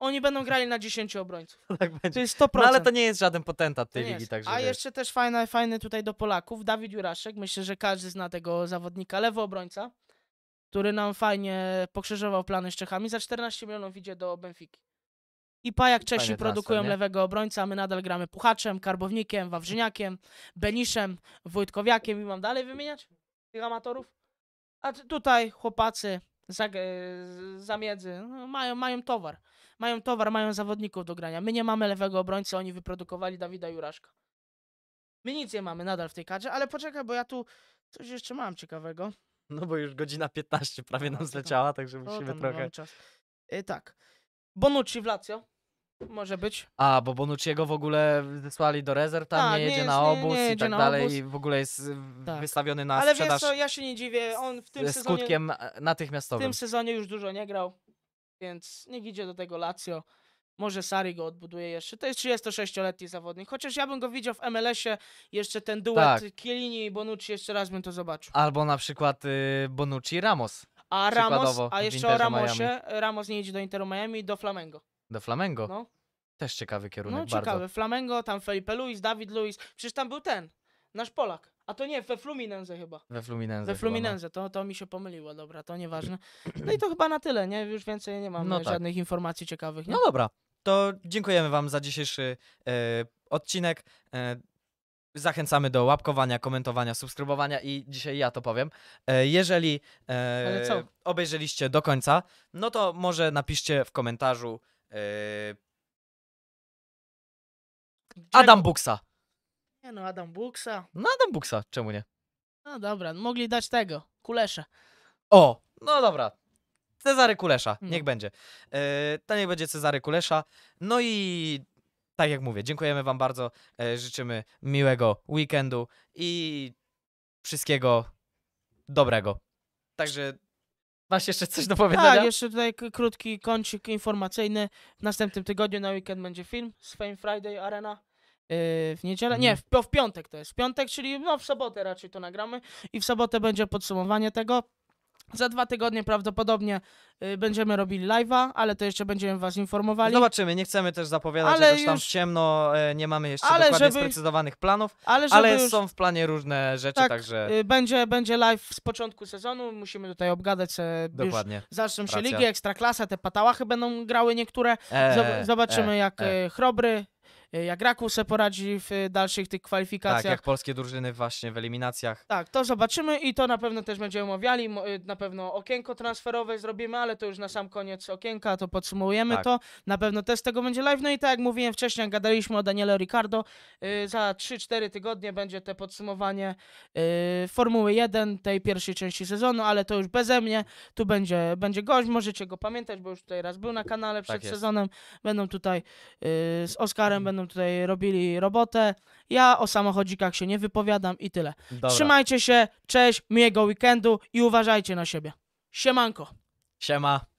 Oni będą grali na 10 obrońców. Tak będzie. To jest 100%. No ale to nie jest żaden potentat tej ligi. Także A jeszcze też fajny, fajny tutaj do Polaków, Dawid Juraszek. Myślę, że każdy zna tego zawodnika. Lewy obrońca, który nam fajnie pokrzyżował plany z Czechami. Za 14 milionów idzie do Benfiki. I pa jak Czesi produkują transfer, lewego obrońca, a my nadal gramy Puchaczem, Karbownikiem, Wawrzyniakiem, Beniszem, Wojtkowiakiem i mam dalej wymieniać tych amatorów? A tutaj chłopacy za, zamiedzy no, mają, mają towar. Mają towar, mają zawodników do grania. My nie mamy lewego obrońcy, oni wyprodukowali Dawida Juraszka. My nic nie mamy nadal w tej kadrze, ale poczekaj, bo ja tu coś jeszcze mam ciekawego. No bo już godzina 15 prawie no, nam zleciała, także musimy trochę... Czas. Y, tak. Bonucci w Lazio. Może być. A, bo Bonucciego w ogóle wysłali do rezerw, tam A, nie nie jedzie jest- na nie- nie obóz i tak dalej, obóz. i w ogóle jest y, Tak. wystawiony na Ale wiesz co, ja się nie dziwię, on w tym z sezonie, skutkiem e, w tym sezonie już dużo nie grał, więc nie idzie do tego Lazio. Może Sari go odbuduje jeszcze. To jest 36-letni zawodnik. Chociaż ja bym go widział w MLS-ie, jeszcze ten duet Tak. Kielini i Bonucci, jeszcze raz bym to zobaczył. Albo na przykład y, Bonucci i Ramos. A Ramos, a jeszcze o Miami. Ramos nie idzie do Interu Miami, do Flamengo. Do Flamengo? No. Też ciekawy kierunek, no, bardzo. ciekawy. Flamengo, tam Felipe Luis, Dawid Luis. Przecież tam był ten, nasz Polak. A to nie, we Fluminense chyba. We Fluminense. We Fluminense, chyba, no. to, to mi się pomyliło, dobra, to nieważne. No i to chyba na tyle, nie? Już więcej nie mam no tak. żadnych informacji ciekawych. Nie? No dobra, to dziękujemy Wam za dzisiejszy e, odcinek. E, zachęcamy do łapkowania, komentowania, subskrybowania i dzisiaj ja to powiem. E, jeżeli e, obejrzeliście do końca, no to może napiszcie w komentarzu E, Adam Buxa. Nie no, Adam Buxa. No Adam Buxa, czemu nie? No dobra, mogli dać tego, Kulesza. O, no dobra. Cezary Kulesza, no. niech będzie. E, to niech będzie Cezary Kulesza. No i tak jak mówię, dziękujemy wam bardzo. E, życzymy miłego weekendu i wszystkiego dobrego. Także Masz jeszcze coś do powiedzenia? Tak, jeszcze tutaj krótki kącik informacyjny. W następnym tygodniu na weekend będzie film z Fame Friday Arena. Yy, w niedzielę? Nie, mhm. w, no, w piątek to jest. W piątek, czyli no w sobotę raczej to nagramy. I w sobotę będzie podsumowanie tego. Za dwa tygodnie prawdopodobnie y, będziemy robili live'a, ale to jeszcze będziemy was informowali. No zobaczymy, nie chcemy też zapowiadać Ale jakoś tam już- ciemno, e, nie mamy jeszcze Ale dokładnie żeby- sprecyzowanych planów, Ale, żeby ale już... są w planie różne rzeczy, Tak, także y, będzie, będzie live z początku sezonu, musimy tutaj obgadać se już dokładnie. zaczną się Racja. ligi, ekstraklasa, te patałachy będą grały niektóre. E, Zobaczymy e, jak e, e Chrobry, E, jak Raków się poradzi w e, dalszych tych kwalifikacjach. Tak, jak polskie drużyny właśnie w eliminacjach. Tak, to zobaczymy i to na pewno też będziemy omawiali. E, na pewno okienko transferowe zrobimy, ale to już na sam koniec okienka, to podsumujemy tak. to. Na pewno też tego będzie live. No i tak jak mówiłem wcześniej, gadaliśmy o Danielu Ricardo. Za 3-4 tygodnie będzie te podsumowanie Formuły 1, tej pierwszej części sezonu, ale to już beze mnie. Tu będzie, będzie gość, możecie go pamiętać, bo już tutaj raz był na kanale tak przed tak sezonem. Będą tutaj z Oskarem, mhm. będą tutaj robili robotę. Ja o samochodzikach się nie wypowiadam i tyle. Dobra. Trzymajcie się, cześć, miłego weekendu i uważajcie na siebie. Siemanko. Siema.